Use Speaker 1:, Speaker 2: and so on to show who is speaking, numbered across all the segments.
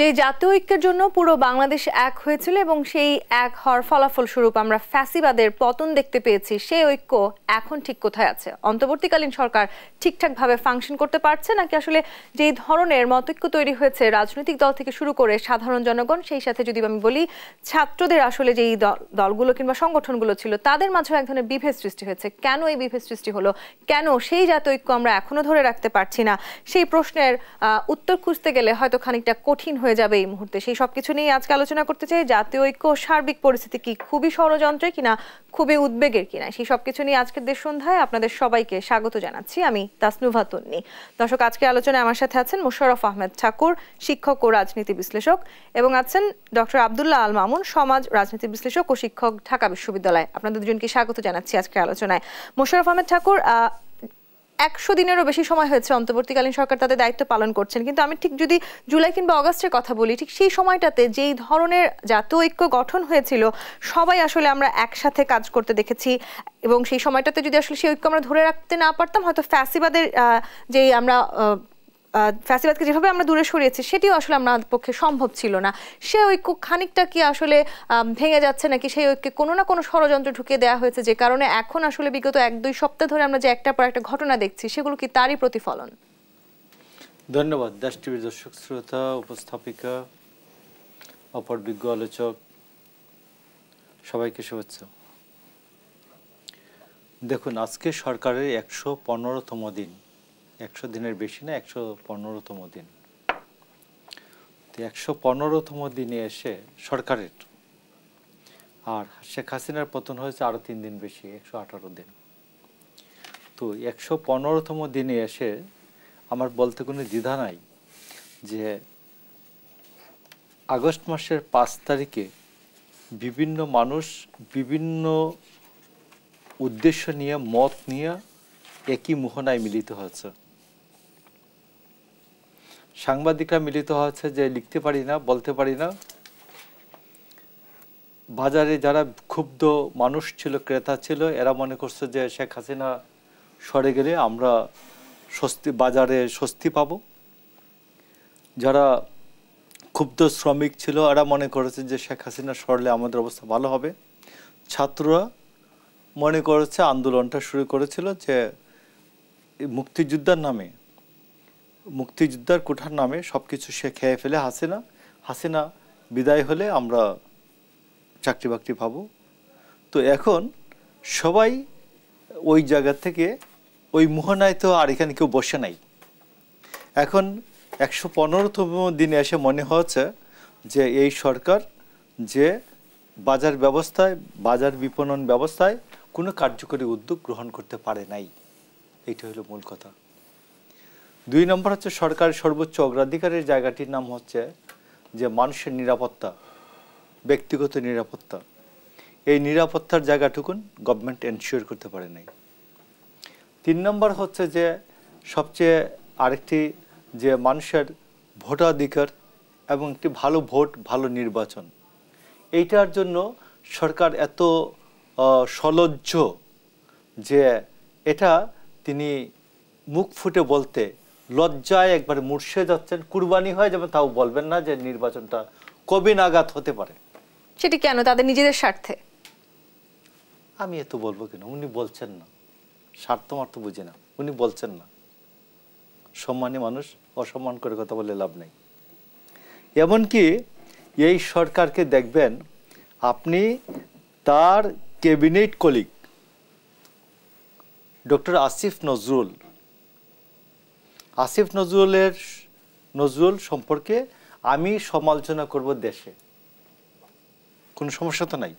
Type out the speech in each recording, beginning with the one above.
Speaker 1: যে জাতীয় ঐক্যের জন্য পুরো বাংলাদেশ এক হয়েছিল এবং সেই এক হওয়ার ফলাফল স্বরূপ আমরা ফ্যাসিবাদের পতন দেখতে পেয়েছি সেই ঐক্য এখন ঠিক কোথায় আছে অন্তর্বর্তীকালীন সরকার ঠিকঠাকভাবে ফাংশন করতে পারছে নাকি আসলে যেই ধরনের মতৈক্য তৈরি হয়েছে রাজনৈতিক দল থেকে শুরু করে সাধারণ জনগণ সেই সাথে যদি আমি বলি ছাত্রদের আসলে যেই দলগুলো কিংবা সংগঠনগুলো ছিল তাদের মাঝেও এক ধরনের বিভেদ সৃষ্টি হয়েছে কেন এই বিভেদ সৃষ্টি হলো কেন সেই জাতীয় ঐক্য আমরা এখনো ধরে রাখতে পারছি না সেই প্রশ্নের উত্তর খুঁজতে গেলে হয়তো খানিকটা কঠিন হয়ে হয়ে যাবে এই মুহূর্তে সেই সব কিছু নিয়ে আজকে আলোচনা করতে চাই জাতীয় ঐক্য সার্বিক পরিস্থিতি কি খুবই ষড়যন্ত্রে কিনা খুবই উদ্বেগের কিনা সেই সব কিছু নিয়ে আজকের দেশ সন্ধ্যায় আপনাদের সবাইকে স্বাগত জানাচ্ছি আমি তাসনুভা তন্নি দর্শক আজকে আলোচনায় আমার সাথে আছেন মোশারফ আহমেদ ঠাকুর শিক্ষক ও রাজনীতি বিশ্লেষক এবং আছেন ডক্টর আবদুল্লাহ আল মামুন সমাজ রাজনীতি বিশ্লেষক ও শিক্ষক ঢাকা বিশ্ববিদ্যালয় আপনাদের দুজনকে স্বাগত জানাচ্ছি আজকের আলোচনায় মোশারফ আহমেদ ঠাকুর একশো দিনেরও বেশি সময় হয়েছে অন্তর্বর্তীকালীন সরকার তাদের দায়িত্ব পালন করছেন কিন্তু আমি ঠিক যদি জুলাই কিংবা অগস্টের কথা বলি ঠিক সেই সময়টাতে যেই ধরনের জাতীয় ঐক্য গঠন হয়েছিল সবাই আসলে আমরা একসাথে কাজ করতে দেখেছি এবং সেই সময়টাতে যদি আসলে সেই ঐক্য আমরা ধরে রাখতে না পারতাম হয়তো ফ্যাসিবাদের যেই আমরা ফ্যাসিবাদকে যেভাবে আমরা দূরে সরিয়েছি সেটিও আসলে আমার পক্ষে সম্ভব ছিল না সে ঐক্য খানিকটা কি আসলে ভেঙে যাচ্ছে নাকি সেই ঐক্যে কোনো না কোনো ষড়যন্ত্র ঢুকিয়ে দেওয়া হয়েছে যে কারণে এখন আসলে বিগত এক দুই সপ্তাহ ধরে আমরা যে একটার পর একটা ঘটনা দেখছি সেগুলো কি তারই প্রতিফলন
Speaker 2: ধন্যবাদ দাস টিভির দর্শক শ্রোতা উপস্থাপিকা অপর বিজ্ঞ আলোচক সবাইকে শুভেচ্ছা দেখুন আজকে সরকারের একশো পনেরোতম দিন একশো দিনের বেশি না একশো পনেরোতম দিন তো একশো পনেরোতম দিনে এসে সরকারের আর শেখ হাসিনার পতন হয়েছে আরও তিন দিন বেশি একশো আঠারো দিন তো একশো পনেরোতম দিনে এসে আমার বলতে কোনো দ্বিধা নাই যে আগস্ট মাসের পাঁচ তারিখে বিভিন্ন মানুষ বিভিন্ন উদ্দেশ্য নিয়ে মত নিয়ে একই মোহনায় মিলিত হয়েছে সাংবাদিকরা মিলিত হচ্ছে যে লিখতে পারি না বলতে পারি না বাজারে যারা ক্ষুব্ধ মানুষ ছিল ক্রেতা ছিল এরা মনে করছে যে শেখ হাসিনা সরে গেলে আমরা স্বস্তি বাজারে স্বস্তি পাব যারা ক্ষুব্ধ শ্রমিক ছিল এরা মনে করেছে যে শেখ হাসিনা সরলে আমাদের অবস্থা ভালো হবে ছাত্ররা মনে করেছে আন্দোলনটা শুরু করেছিল যে মুক্তিযোদ্ধার নামে মুক্তিযোদ্ধার কোঠার নামে সব কিছু সে খেয়ে ফেলে হাসিনা হাসিনা বিদায় হলে আমরা চাকরি বাকরি পাবো তো এখন সবাই ওই জায়গা থেকে ওই মোহনায় তো আর এখানে কেউ বসে নাই এখন একশো পনেরোতম দিনে এসে মনে হচ্ছে যে এই সরকার যে বাজার ব্যবস্থায় বাজার বিপণন ব্যবস্থায় কোনো কার্যকরী উদ্যোগ গ্রহণ করতে পারে নাই এটা হলো মূল কথা দুই নম্বর হচ্ছে সরকারের সর্বোচ্চ অগ্রাধিকারের জায়গাটির নাম হচ্ছে যে মানুষের নিরাপত্তা ব্যক্তিগত নিরাপত্তা এই নিরাপত্তার জায়গাটুকুন গভর্নমেন্ট এনশিওর করতে পারে নাই তিন নম্বর হচ্ছে যে সবচেয়ে আরেকটি যে মানুষের ভোটাধিকার এবং একটি ভালো ভোট ভালো নির্বাচন এইটার জন্য সরকার এত সলজ্জ যে এটা তিনি মুখ ফুটে বলতে লজ্জায় একবারে মুর্শে যাচ্ছেন কুরবানি হয় যাবে তাও বলবেন না যে নির্বাচনটা কবি নাগাদ হতে পারে
Speaker 1: সেটি কেন তাদের নিজেদের স্বার্থে
Speaker 2: আমি এত বলবো কেন উনি বলছেন না মার্থ বুঝি না উনি বলছেন না সম্মানী মানুষ অসম্মান করে কথা বলে লাভ নেই এমনকি এই সরকারকে দেখবেন আপনি তার cabinet colleague doctor Asif Nazrul Asif নজরুলের নজরুল সম্পর্কে আমি সমালোচনা করব দেশে কোনো সমস্যা তো নাই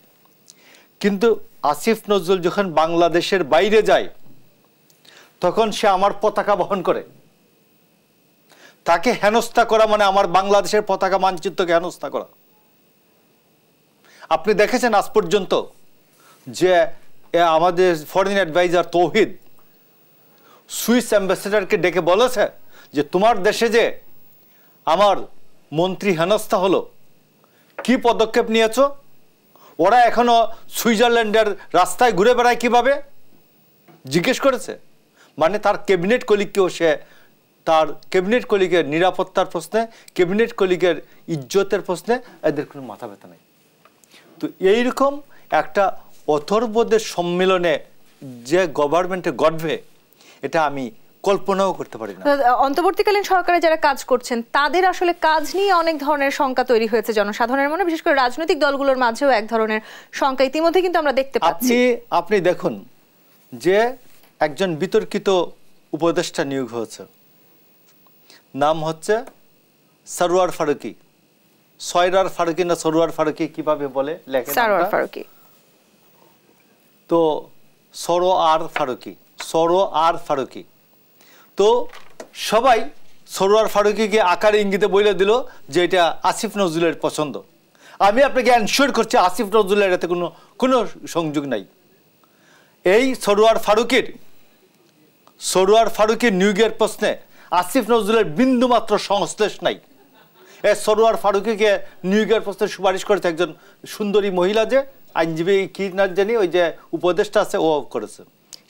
Speaker 2: কিন্তু আসিফ নজরুল যখন বাংলাদেশের বাইরে যায় তখন সে আমার পতাকা বহন করে তাকে হেনস্থা করা মানে আমার বাংলাদেশের পতাকা মানচিত্রকে হেনস্থা করা আপনি দেখেছেন আজ পর্যন্ত যে আমাদের ফরেন অ্যাডভাইজার তৌহিদ সুইস অ্যাম্বাসেডারকে ডেকে বলেছে যে তোমার দেশে যে আমার মন্ত্রী হেনস্থা হলো কি পদক্ষেপ নিয়েছ ওরা এখনও সুইজারল্যান্ডের রাস্তায় ঘুরে বেড়ায় কিভাবে জিজ্ঞেস করেছে মানে তার ক্যাবিনেট কলিগকেও সে তার ক্যাবিনেট কলিগের নিরাপত্তার প্রশ্নে ক্যাবিনেট কলিগের ইজ্জতের প্রশ্নে এদের কোনো মাথা ব্যথা নেই তো এইরকম একটা অথর্বদের সম্মেলনে যে গভর্নমেন্টে গর্ভে এটা আমি কল্পনাও করতে পারি না
Speaker 1: অন্তর্বর্তীকালীন সরকারে যারা কাজ করছেন তাদের আসলে কাজ নিয়ে অনেক ধরনের শঙ্কা তৈরি হয়েছে জনসাধারণের মনে বিশেষ করে রাজনৈতিক দলগুলোর মাঝেও এক ধরনের শঙ্কা ইতিমধ্যে কিন্তু আমরা দেখতে পাচ্ছি
Speaker 2: আপনি দেখুন যে একজন বিতর্কিত উপদেষ্টা নিয়োগ হয়েছে নাম হচ্ছে সরোয়ার ফারুকি সয়রার ফারুকি না সরোয়ার ফারুকি কিভাবে বলে লেখে সরোয়ার ফারুকি তো সরোয়ার ফারুকি আর ফারুকি তো সবাই সরোয়ার ফারুকিকে আকার ইঙ্গিতে বলে দিল যে এটা আসিফ নজরুলের পছন্দ আমি আপনাকে অ্যানশিওর করছি আসিফ নজরুলের এতে কোনো কোনো সংযোগ নাই এই সরোয়ার ফারুকের সরোয়ার ফারুকের নিয়োগের প্রশ্নে আসিফ নজরুলের বিন্দুমাত্র সংশ্লেষ নাই এ সরোয়ার ফারুকিকে নিয়োগের প্রশ্নে সুপারিশ করেছে একজন সুন্দরী মহিলা যে আইনজীবী কি না জানি ওই যে উপদেষ্টা আছে ও করেছে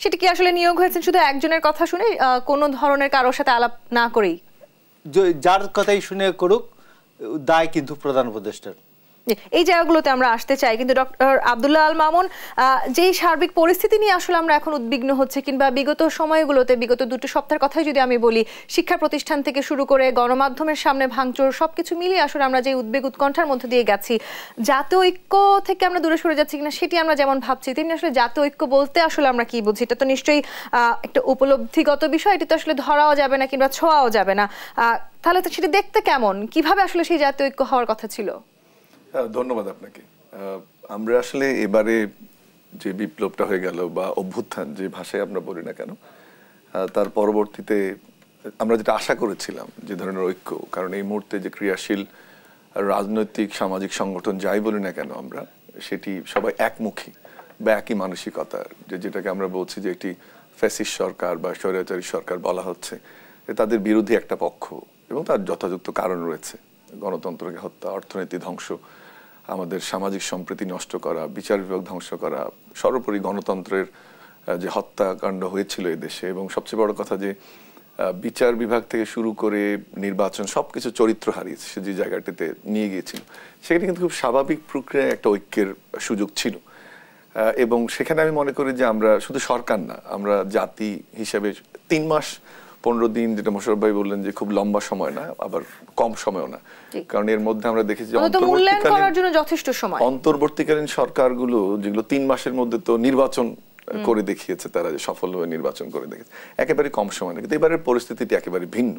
Speaker 1: সেটি কি আসলে নিয়োগ হয়েছেন শুধু একজনের কথা শুনে কোনো ধরনের কারোর সাথে আলাপ না করেই
Speaker 2: যার কথাই শুনে করুক দায় কিন্তু প্রধান উপদেষ্টার
Speaker 1: এই জায়গাগুলোতে আমরা আসতে চাই কিন্তু ডক্টর আবদুল্লাহ আল মামুন যেই সার্বিক পরিস্থিতি নিয়ে আসলে আমরা এখন উদ্বিগ্ন হচ্ছে কিংবা বিগত সময়গুলোতে বিগত দুটো সপ্তাহের কথাই যদি আমি বলি শিক্ষা প্রতিষ্ঠান থেকে শুরু করে গণমাধ্যমের সামনে ভাঙচুর সবকিছু মিলিয়ে আসলে আমরা যে উদ্বেগ উৎকণ্ঠার মধ্যে দিয়ে গেছি জাতীয় ঐক্য থেকে আমরা দূরে সরে যাচ্ছি কিনা সেটি আমরা যেমন ভাবছি তেমনি আসলে জাতীয় ঐক্য বলতে আসলে আমরা কি বুঝি এটা তো নিশ্চয়ই একটা উপলব্ধিগত বিষয় এটি তো আসলে ধরাও যাবে না কিংবা ছোঁয়াও যাবে না তাহলে তো সেটি দেখতে কেমন কিভাবে আসলে সেই জাতীয় ঐক্য হওয়ার কথা ছিল
Speaker 3: হ্যাঁ, ধন্যবাদ আপনাকে আমরা আসলে এবারে যে বিপ্লবটা হয়ে গেল বা অভ্যুত্থান যে ভাষায় আমরা বলি না কেন তার পরবর্তীতে আমরা যেটা আশা করেছিলাম যে ধরনের ঐক্য কারণ এই মুহূর্তে যে ক্রিয়াশীল রাজনৈতিক সামাজিক সংগঠন যাই বলি না কেন আমরা সেটি সবাই একমুখী বা একই মানসিকতার যে যেটাকে আমরা বলছি যে একটি ফ্যাসিস সরকার বা স্বৈরাচারী সরকার বলা হচ্ছে তাদের বিরোধী একটা পক্ষ এবং তার যথাযথ কারণ রয়েছে গণতন্ত্রকে হত্যা অর্থনীতি ধ্বংস আমাদের সামাজিক সম্প্রীতি নষ্ট করা বিচার বিভাগ ধ্বংস করা সর্বোপরি গণতন্ত্রের যে হত্যাকাণ্ড হয়েছিল দেশে এবং সবচেয়ে বড় কথা যে বিচার বিভাগ থেকে শুরু করে নির্বাচন সব কিছু চরিত্র হারিয়েছে সে যে জায়গাটিতে নিয়ে গিয়েছিল সেখানে কিন্তু খুব স্বাভাবিক প্রক্রিয়ায় একটা ঐক্যের সুযোগ ছিল এবং সেখানে আমি মনে করি যে আমরা শুধু সরকার না আমরা জাতি হিসেবে তিন মাস পনেরো দিন যেটা মোশারফ ভাই বললেন যে খুব লম্বা সময় না আবার কম সময়ও না কারণ এর মধ্যে আমরা দেখেছি অন্তর্বর্তীকালীন সরকারগুলো যেগুলো তিন মাসের মধ্যে তো নির্বাচন করে দেখিয়েছে তারা যে সফলভাবে নির্বাচন করে দেখেছে একেবারে কম সময় না কিন্তু এবারের পরিস্থিতিটি একেবারে ভিন্ন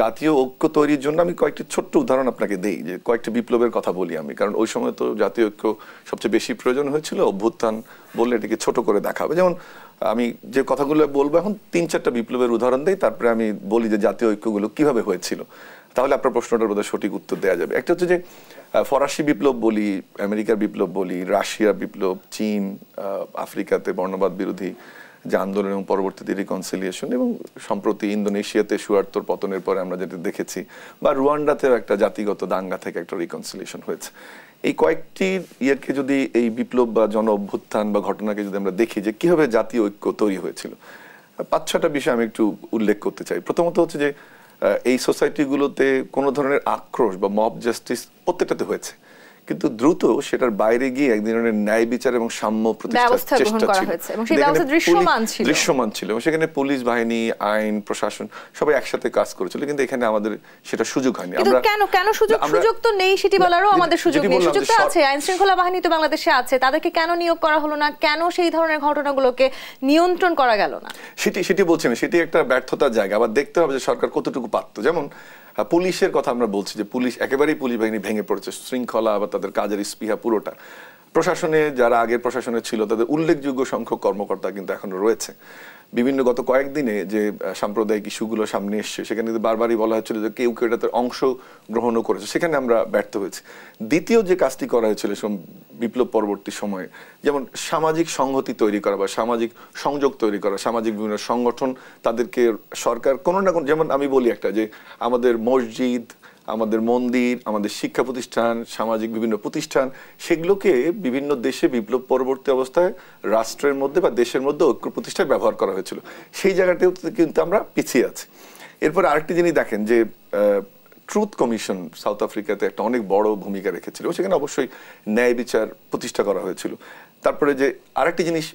Speaker 3: জাতীয় ঐক্য তৈরির জন্য আমি কয়েকটি ছোট্ট উদাহরণ আপনাকে দেই যে কয়েকটি বিপ্লবের কথা বলি আমি কারণ ওই সময় তো জাতীয় ঐক্য সবচেয়ে বেশি প্রয়োজন হয়েছিল অভ্যুত্থান বললে এটাকে ছোট করে দেখাবে যেমন আমি যে কথাগুলো বলবো এখন তিন চারটা বিপ্লবের উদাহরণ দিই তারপরে আমি বলি যে জাতীয় ঐক্যগুলো কিভাবে হয়েছিল তাহলে আপনার প্রশ্নটার বোধহয় সঠিক উত্তর দেওয়া যাবে একটা হচ্ছে যে ফরাসি বিপ্লব বলি আমেরিকার বিপ্লব বলি রাশিয়া বিপ্লব চীন আফ্রিকাতে বর্ণবাদ বিরোধী যে আন্দোলন এবং পরবর্তীতে রিকনসিলিয়েশন এবং সম্প্রতি ইন্দোনেশিয়াতে সুয়ার্তর পতনের পরে আমরা যেটা দেখেছি বা রুয়ান্ডাতেও একটা জাতিগত দাঙ্গা থেকে একটা রিকনসিলিয়েশন হয়েছে এই কয়েকটি ইয়েকে যদি এই বিপ্লব বা জন অভ্যুত্থান বা ঘটনাকে যদি আমরা দেখি যে কীভাবে জাতীয় ঐক্য তৈরি হয়েছিল পাঁচ ছটা বিষয় আমি একটু উল্লেখ করতে চাই প্রথমত হচ্ছে যে এই সোসাইটিগুলোতে কোনো ধরনের আক্রোশ বা মব জাস্টিস প্রত্যেকটাতে হয়েছে কিন্তু দ্রুত সেটার বাইরে গিয়ে এক ধরনের ন্যায় বিচার এবং সাম্য প্রতিষ্ঠার চেষ্টা ছিল দৃশ্যমান ছিল এবং সেখানে পুলিশ বাহিনী আইন প্রশাসন সবাই একসাথে কাজ করেছিল কিন্তু এখানে আমাদের সেটা সুযোগ হয়নি আমরা কেন কেন সুযোগ সুযোগ
Speaker 1: তো নেই সেটি বলারও আমাদের সুযোগ নেই সুযোগ তো আছে আইন শৃঙ্খলা বাহিনী তো বাংলাদেশে আছে তাদেরকে কেন নিয়োগ করা হলো না কেন সেই ধরনের ঘটনাগুলোকে নিয়ন্ত্রণ করা গেল না
Speaker 3: সেটি সেটি বলছেন সেটি একটা ব্যর্থতার জায়গা আবার দেখতে হবে যে সরকার কতটুকু পারতো যেমন হ্যাঁ, পুলিশের কথা আমরা বলছি যে পুলিশ একেবারেই পুলিশ বাহিনী ভেঙে পড়েছে শৃঙ্খলা বা তাদের কাজের স্পিহা পুরোটা প্রশাসনে যারা আগের প্রশাসনে ছিল তাদের উল্লেখযোগ্য সংখ্যক কর্মকর্তা কিন্তু এখনো রয়েছে বিভিন্ন গত কয়েকদিনে যে সাম্প্রদায়িক ইস্যুগুলো সামনে এসছে সেখানে কিন্তু বারবারই বলা হচ্ছিল যে কেউ কেউ এটাতে অংশ গ্রহণও করেছে সেখানে আমরা ব্যর্থ হয়েছি দ্বিতীয় যে কাজটি করা হয়েছিল বিপ্লব পরবর্তী সময়ে যেমন সামাজিক সংহতি তৈরি করা বা সামাজিক সংযোগ তৈরি করা সামাজিক বিভিন্ন সংগঠন তাদেরকে সরকার কোনো না কোনো যেমন আমি বলি একটা যে আমাদের মসজিদ আমাদের মন্দির আমাদের শিক্ষা প্রতিষ্ঠান সামাজিক বিভিন্ন প্রতিষ্ঠান সেগুলোকে বিভিন্ন দেশে বিপ্লব পরবর্তী অবস্থায় রাষ্ট্রের মধ্যে বা দেশের মধ্যে ঐক্য প্রতিষ্ঠায় ব্যবহার করা হয়েছিল সেই জায়গাটাও কিন্তু আমরা পিছিয়ে আছি এরপর আরেকটি জিনিস দেখেন যে ট্রুথ কমিশন সাউথ আফ্রিকাতে একটা অনেক বড় ভূমিকা রেখেছিল সেখানে অবশ্যই ন্যায় বিচার প্রতিষ্ঠা করা হয়েছিল তারপরে যে আরেকটি জিনিস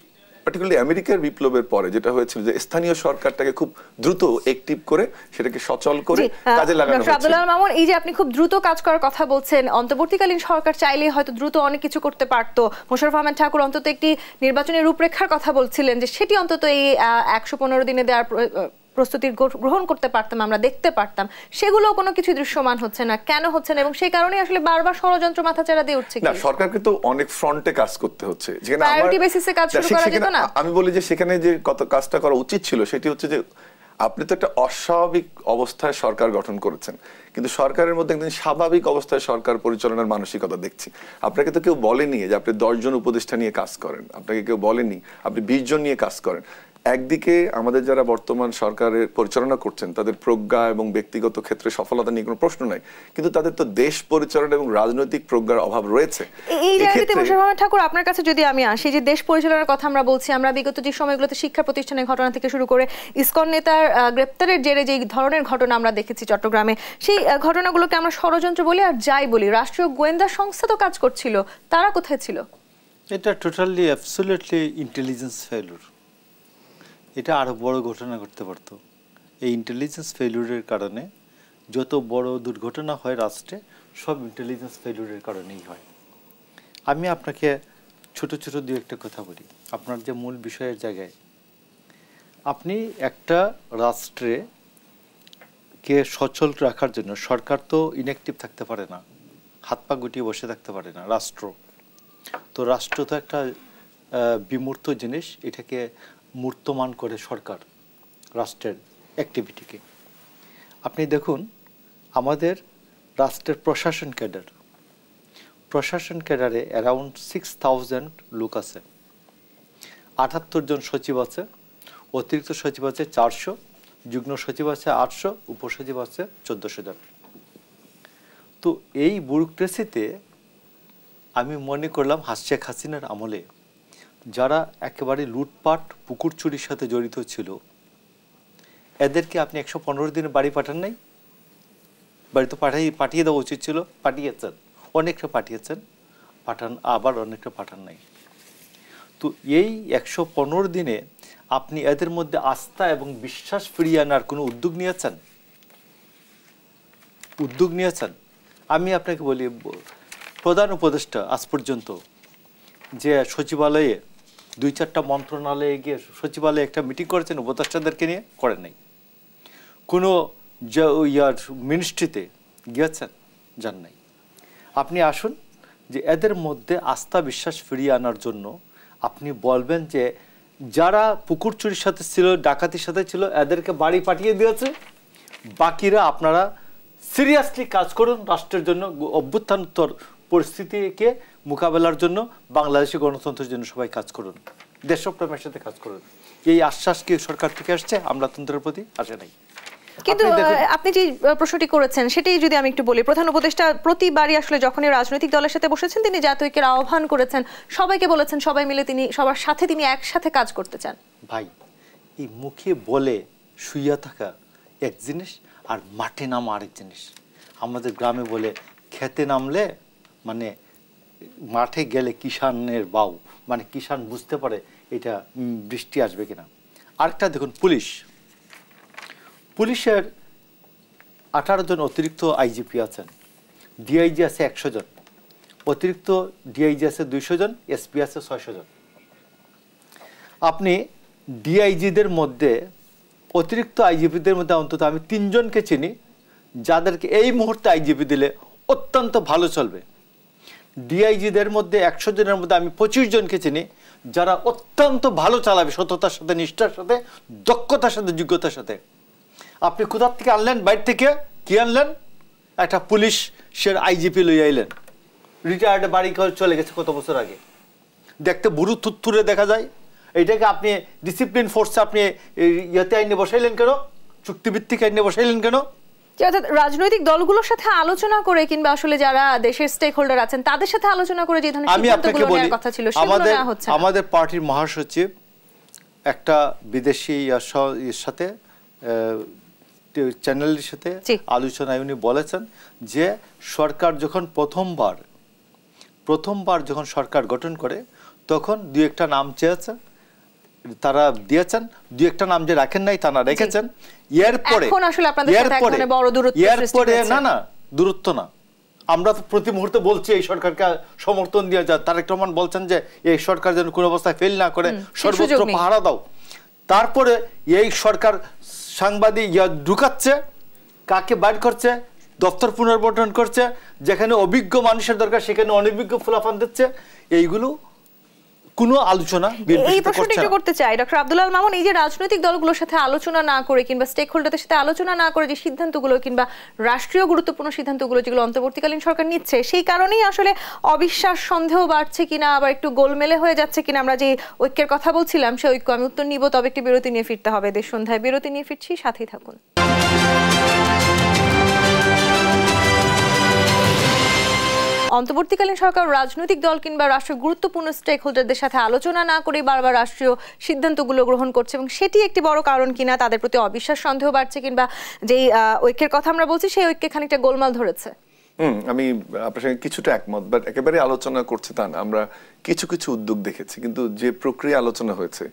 Speaker 3: পার্টিকুলারলি আমেরিকার বিপ্লবের পরে যেটা হয়েছিল যে স্থানীয় সরকারটাকে খুব দ্রুত অ্যাক্টিভ করে সেটাকে সচল করে কাজে লাগানো হয়েছে আব্দুল
Speaker 1: মামুন এই যে আপনি খুব দ্রুত কাজ করার কথা বলছেন অন্তর্বর্তীকালীন সরকার চাইলে হয়তো দ্রুত অনেক কিছু করতে পারত মোশারফ আহমেদ ঠাকুর অন্তত একটি নির্বাচনের রূপরেখার কথা বলছিলেন যে সেটি অন্তত এই একশো পনেরো দিনে দেওয়ার প্রস্তুতি গ্রহণ করতে পারতাম আমরা দেখতে পারতাম সেগুলো কোনো কিছু দৃশ্যমান হচ্ছে না কেন হচ্ছে না এবং সেই কারণে আসলে বারবার ষড়যন্ত্র মাথাচাড়া দিয়ে উঠছে না
Speaker 3: সরকারকে তো অনেক ফ্রন্টে কাজ করতে হচ্ছে যেখানে প্রায়োরিটি বেসিসে কাজ শুরু করা যেত না আমি বলি যে সেখানে যে কত কাজটা করা উচিত ছিল সেটি হচ্ছে যে আপনি তো একটা অস্বাভাবিক অবস্থায় সরকার গঠন করেছেন কিন্তু সরকারের মধ্যে একদিন স্বাভাবিক অবস্থায় সরকার পরিচালনার মানসিকতা দেখছি আপনাকে তো কেউ বলেনি যে আপনি দশজন উপদেষ্টা নিয়ে কাজ করেন আপনাকে কেউ বলেনি আপনি বিশ জন নিয়ে কাজ করেন একদিকে আমাদের যারা বর্তমান সরকারের পরিচালনা করছেন তাদের প্রজ্ঞা এবং ব্যক্তিগত ক্ষেত্রে সফলতা নিয়ে কোনো প্রশ্ন নাই কিন্তু তাদের তো দেশ পরিচালনা এবং রাজনৈতিক প্রজ্ঞার অভাব রয়েছে
Speaker 1: এই রাজনীতি মুশারফ ঠাকুর আপনার কাছে যদি আমি আসি যে দেশ পরিচালনার কথা আমরা বলছি আমরা বিগত যে সময়গুলোতে শিক্ষা প্রতিষ্ঠানের ঘটনা থেকে শুরু করে ইসকন নেতার গ্রেপ্তারের জেরে যে ধরনের ঘটনা আমরা দেখেছি চট্টগ্রামে সেই ঘটনাগুলোকে আমরা ষড়যন্ত্র বলি আর যাই বলি রাষ্ট্রীয় গোয়েন্দা সংস্থা তো কাজ করছিল তারা কোথায় ছিল
Speaker 2: এটা টোটালি অ্যাবসোলিউটলি ইন্টেলিজেন্স ফেলুর এটা আরও বড় ঘটনা ঘটতে পারতো এই ইন্টেলিজেন্স ফেলিউরের কারণে যত বড় দুর্ঘটনা হয় রাষ্ট্রে সব ইন্টেলিজেন্স ফেলিউরের কারণেই হয় আমি আপনাকে ছোট ছোট দু একটা কথা বলি আপনার যে মূল বিষয়ের জায়গায় আপনি একটা রাষ্ট্রে কে সচল রাখার জন্য সরকার তো ইনঅ্যাক্টিভ থাকতে পারে না হাত পা গুটিয়ে বসে থাকতে পারে না রাষ্ট্র তো রাষ্ট্র তো একটা বিমূর্ত জিনিস এটাকে মূর্তমান করে সরকার রাষ্ট্রের অ্যাক্টিভিটিকে আপনি দেখুন আমাদের রাষ্ট্রের প্রশাসন ক্যাডার প্রশাসন ক্যাডারে অ্যারাউন্ড সিক্স থাউজেন্ড লোক আছে আটাত্তর জন সচিব আছে অতিরিক্ত সচিব আছে চারশো যুগ্ম সচিব আছে আটশো উপসচিব আছে চোদ্দশো জন তো এই ব্যুরোক্রেসিতে আমি মনে করলাম হাসিয়া হাসিনার আমলে যারা একেবারে লুটপাট পুকুর চুরির সাথে জড়িত ছিল এদেরকে আপনি একশো পনেরো দিনে বাড়ি পাঠান নাই বাড়িতে পাঠাই পাঠিয়ে দেওয়া উচিত ছিল পাঠিয়েছেন অনেকটা পাঠিয়েছেন পাঠান আবার অনেকটা পাঠান নাই তো এই একশো পনেরো দিনে আপনি এদের মধ্যে আস্থা এবং বিশ্বাস ফিরিয়ে আনার কোনো উদ্যোগ নিয়েছেন উদ্যোগ নিয়েছেন আমি আপনাকে বলি প্রধান উপদেষ্টা আজ পর্যন্ত যে সচিবালয়ে দুই চারটা মন্ত্রণালয়ে গিয়ে সচিবালয়ে একটা মিটিং করেছেন উপদেষ্টাদেরকে নিয়ে করেন নাই কোনো ইয়ার মিনিস্ট্রিতে গিয়েছেন যান নাই আপনি আসুন যে এদের মধ্যে আস্থা বিশ্বাস ফিরিয়ে আনার জন্য আপনি বলবেন যে যারা পুকুর চুরির সাথে ছিল ডাকাতির সাথে ছিল এদেরকে বাড়ি পাঠিয়ে দিয়েছে বাকিরা আপনারা সিরিয়াসলি কাজ করুন রাষ্ট্রের জন্য অভ্যুত্থানোত্তর পরিস্থিতিকে মোকাবেলার জন্য বাংলাদেশি গণতন্ত্রের জন্য সবাই কাজ করুন দেশপ্রেমের সাথে কাজ করুন এই আশ্বাস কি সরকার থেকে আসছে আমলাতন্ত্রের প্রতি আসে নাই
Speaker 1: কিন্তু আপনি যে প্রশ্নটি করেছেন সেটাই যদি আমি একটু বলি প্রধান উপদেষ্টা প্রতিবারই আসলে যখনই রাজনৈতিক দলের সাথে বসেছেন তিনি জাতীয়কের আহ্বান করেছেন সবাইকে বলেছেন সবাই মিলে তিনি সবার সাথে তিনি একসাথে কাজ করতে চান
Speaker 2: ভাই এই মুখে বলে শুইয়া থাকা এক জিনিস আর মাঠে নামা আরেক জিনিস আমাদের গ্রামে বলে খেতে নামলে মানে মাঠে গেলে কিষানের বাউ মানে কিষান বুঝতে পারে এটা বৃষ্টি আসবে কিনা আরেকটা দেখুন পুলিশ পুলিশের আঠারো জন অতিরিক্ত আইজিপি আছেন ডিআইজি আছে একশো জন অতিরিক্ত ডিআইজি আছে দুইশো জন এসপি আছে ছয়শো জন আপনি ডিআইজিদের মধ্যে অতিরিক্ত আইজিপিদের মধ্যে অন্তত আমি তিনজনকে চিনি যাদেরকে এই মুহূর্তে আইজিপি দিলে অত্যন্ত ভালো চলবে ডিআইজিদের মধ্যে একশো জনের মধ্যে আমি পঁচিশ জনকে চিনি যারা অত্যন্ত ভালো চালাবে সততার সাথে নিষ্ঠার সাথে দক্ষতার সাথে যোগ্যতার সাথে আপনি কোথার থেকে আনলেন বাইর থেকে কি আনলেন একটা পুলিশ সে আইজিপি লইয়া আইলেন রিটায়ার্ড বাড়ি ঘর চলে গেছে কত বছর আগে দেখতে বুড়ু থুত্থুরে দেখা যায় এইটাকে আপনি ডিসিপ্লিন ফোর্সে আপনি ইয়েতে আইনে বসাইলেন কেন চুক্তিভিত্তিক আইনে বসাইলেন কেন
Speaker 1: রাজনৈতিক দলগুলোর সাথে আলোচনা করে কিংবা আসলে যারা দেশের স্টেক হোল্ডার আছেন তাদের সাথে আলোচনা করে যে ধরনের সিদ্ধান্তগুলো নেওয়ার কথা ছিল সেগুলো নেওয়া
Speaker 2: হচ্ছে আমাদের পার্টির মহাসচিব একটা বিদেশি সাথে চ্যানেলের সাথে আলোচনায় উনি বলেছেন যে সরকার যখন প্রথমবার প্রথমবার যখন সরকার গঠন করে তখন দু একটা নাম চেয়েছে তারা দিয়েছেন দু একটা নাম যে রাখেন নাই তা না রেখেছেন এরপরে এখন আসলে আপনাদের সাথে এক বড় দূরত্ব এরপরে না না দূরত্ব না আমরা তো প্রতি মুহূর্তে বলছি এই সরকারকে সমর্থন দিয়ে যা তারেক রহমান বলছেন যে এই সরকার যেন কোনো অবস্থায় ফেল না করে সর্বত্র পাহারা দাও তারপরে এই সরকার সাংবাদিক ইয়া ঢুকাচ্ছে কাকে বাইর করছে দপ্তর পুনর্বটন করছে যেখানে অভিজ্ঞ মানুষের দরকার সেখানে অনভিজ্ঞ ফুলাফান দিচ্ছে এইগুলো কোনো আলোচনা এই প্রশ্নটি একটু
Speaker 1: করতে চাই ডক্টর আব্দুল্লাহ মামুন এই যে রাজনৈতিক দলগুলোর সাথে আলোচনা না করে কিংবা স্টেক হোল্ডারদের সাথে আলোচনা না করে যে সিদ্ধান্তগুলো কিংবা রাষ্ট্রীয় গুরুত্বপূর্ণ সিদ্ধান্তগুলো যেগুলো অন্তর্বর্তীকালীন সরকার নিচ্ছে সেই কারণেই আসলে অবিশ্বাস সন্দেহ বাড়ছে কিনা আবার একটু গোলমেলে হয়ে যাচ্ছে কিনা আমরা যে ঐক্যের কথা বলছিলাম সে ঐক্য আমি উত্তর নিব তবে একটি বিরতি নিয়ে ফিরতে হবে দেশ সন্ধ্যায় বিরতি নিয়ে ফিরছি সাথেই থাকুন অন্তর্বর্তীকালীন সরকার রাজনৈতিক দল কিংবা রাষ্ট্রের গুরুত্বপূর্ণ স্টেক হোল্ডারদের সাথে আলোচনা না করে বারবার রাষ্ট্রীয় সিদ্ধান্তগুলো গ্রহণ করছে এবং সেটি একটি বড় কারণ কিনা তাদের প্রতি অবিশ্বাস সন্দেহ বাড়ছে কিংবা যেই ঐক্যের কথা আমরা বলছি সেই ঐক্যে খানিকটা গোলমাল ধরেছে
Speaker 3: হুম আমি আপনার সঙ্গে কিছুটা একমত বাট একেবারে আলোচনা করছে তা না আমরা কিছু কিছু উদ্যোগ দেখেছি কিন্তু যে প্রক্রিয়া আলোচনা হয়েছে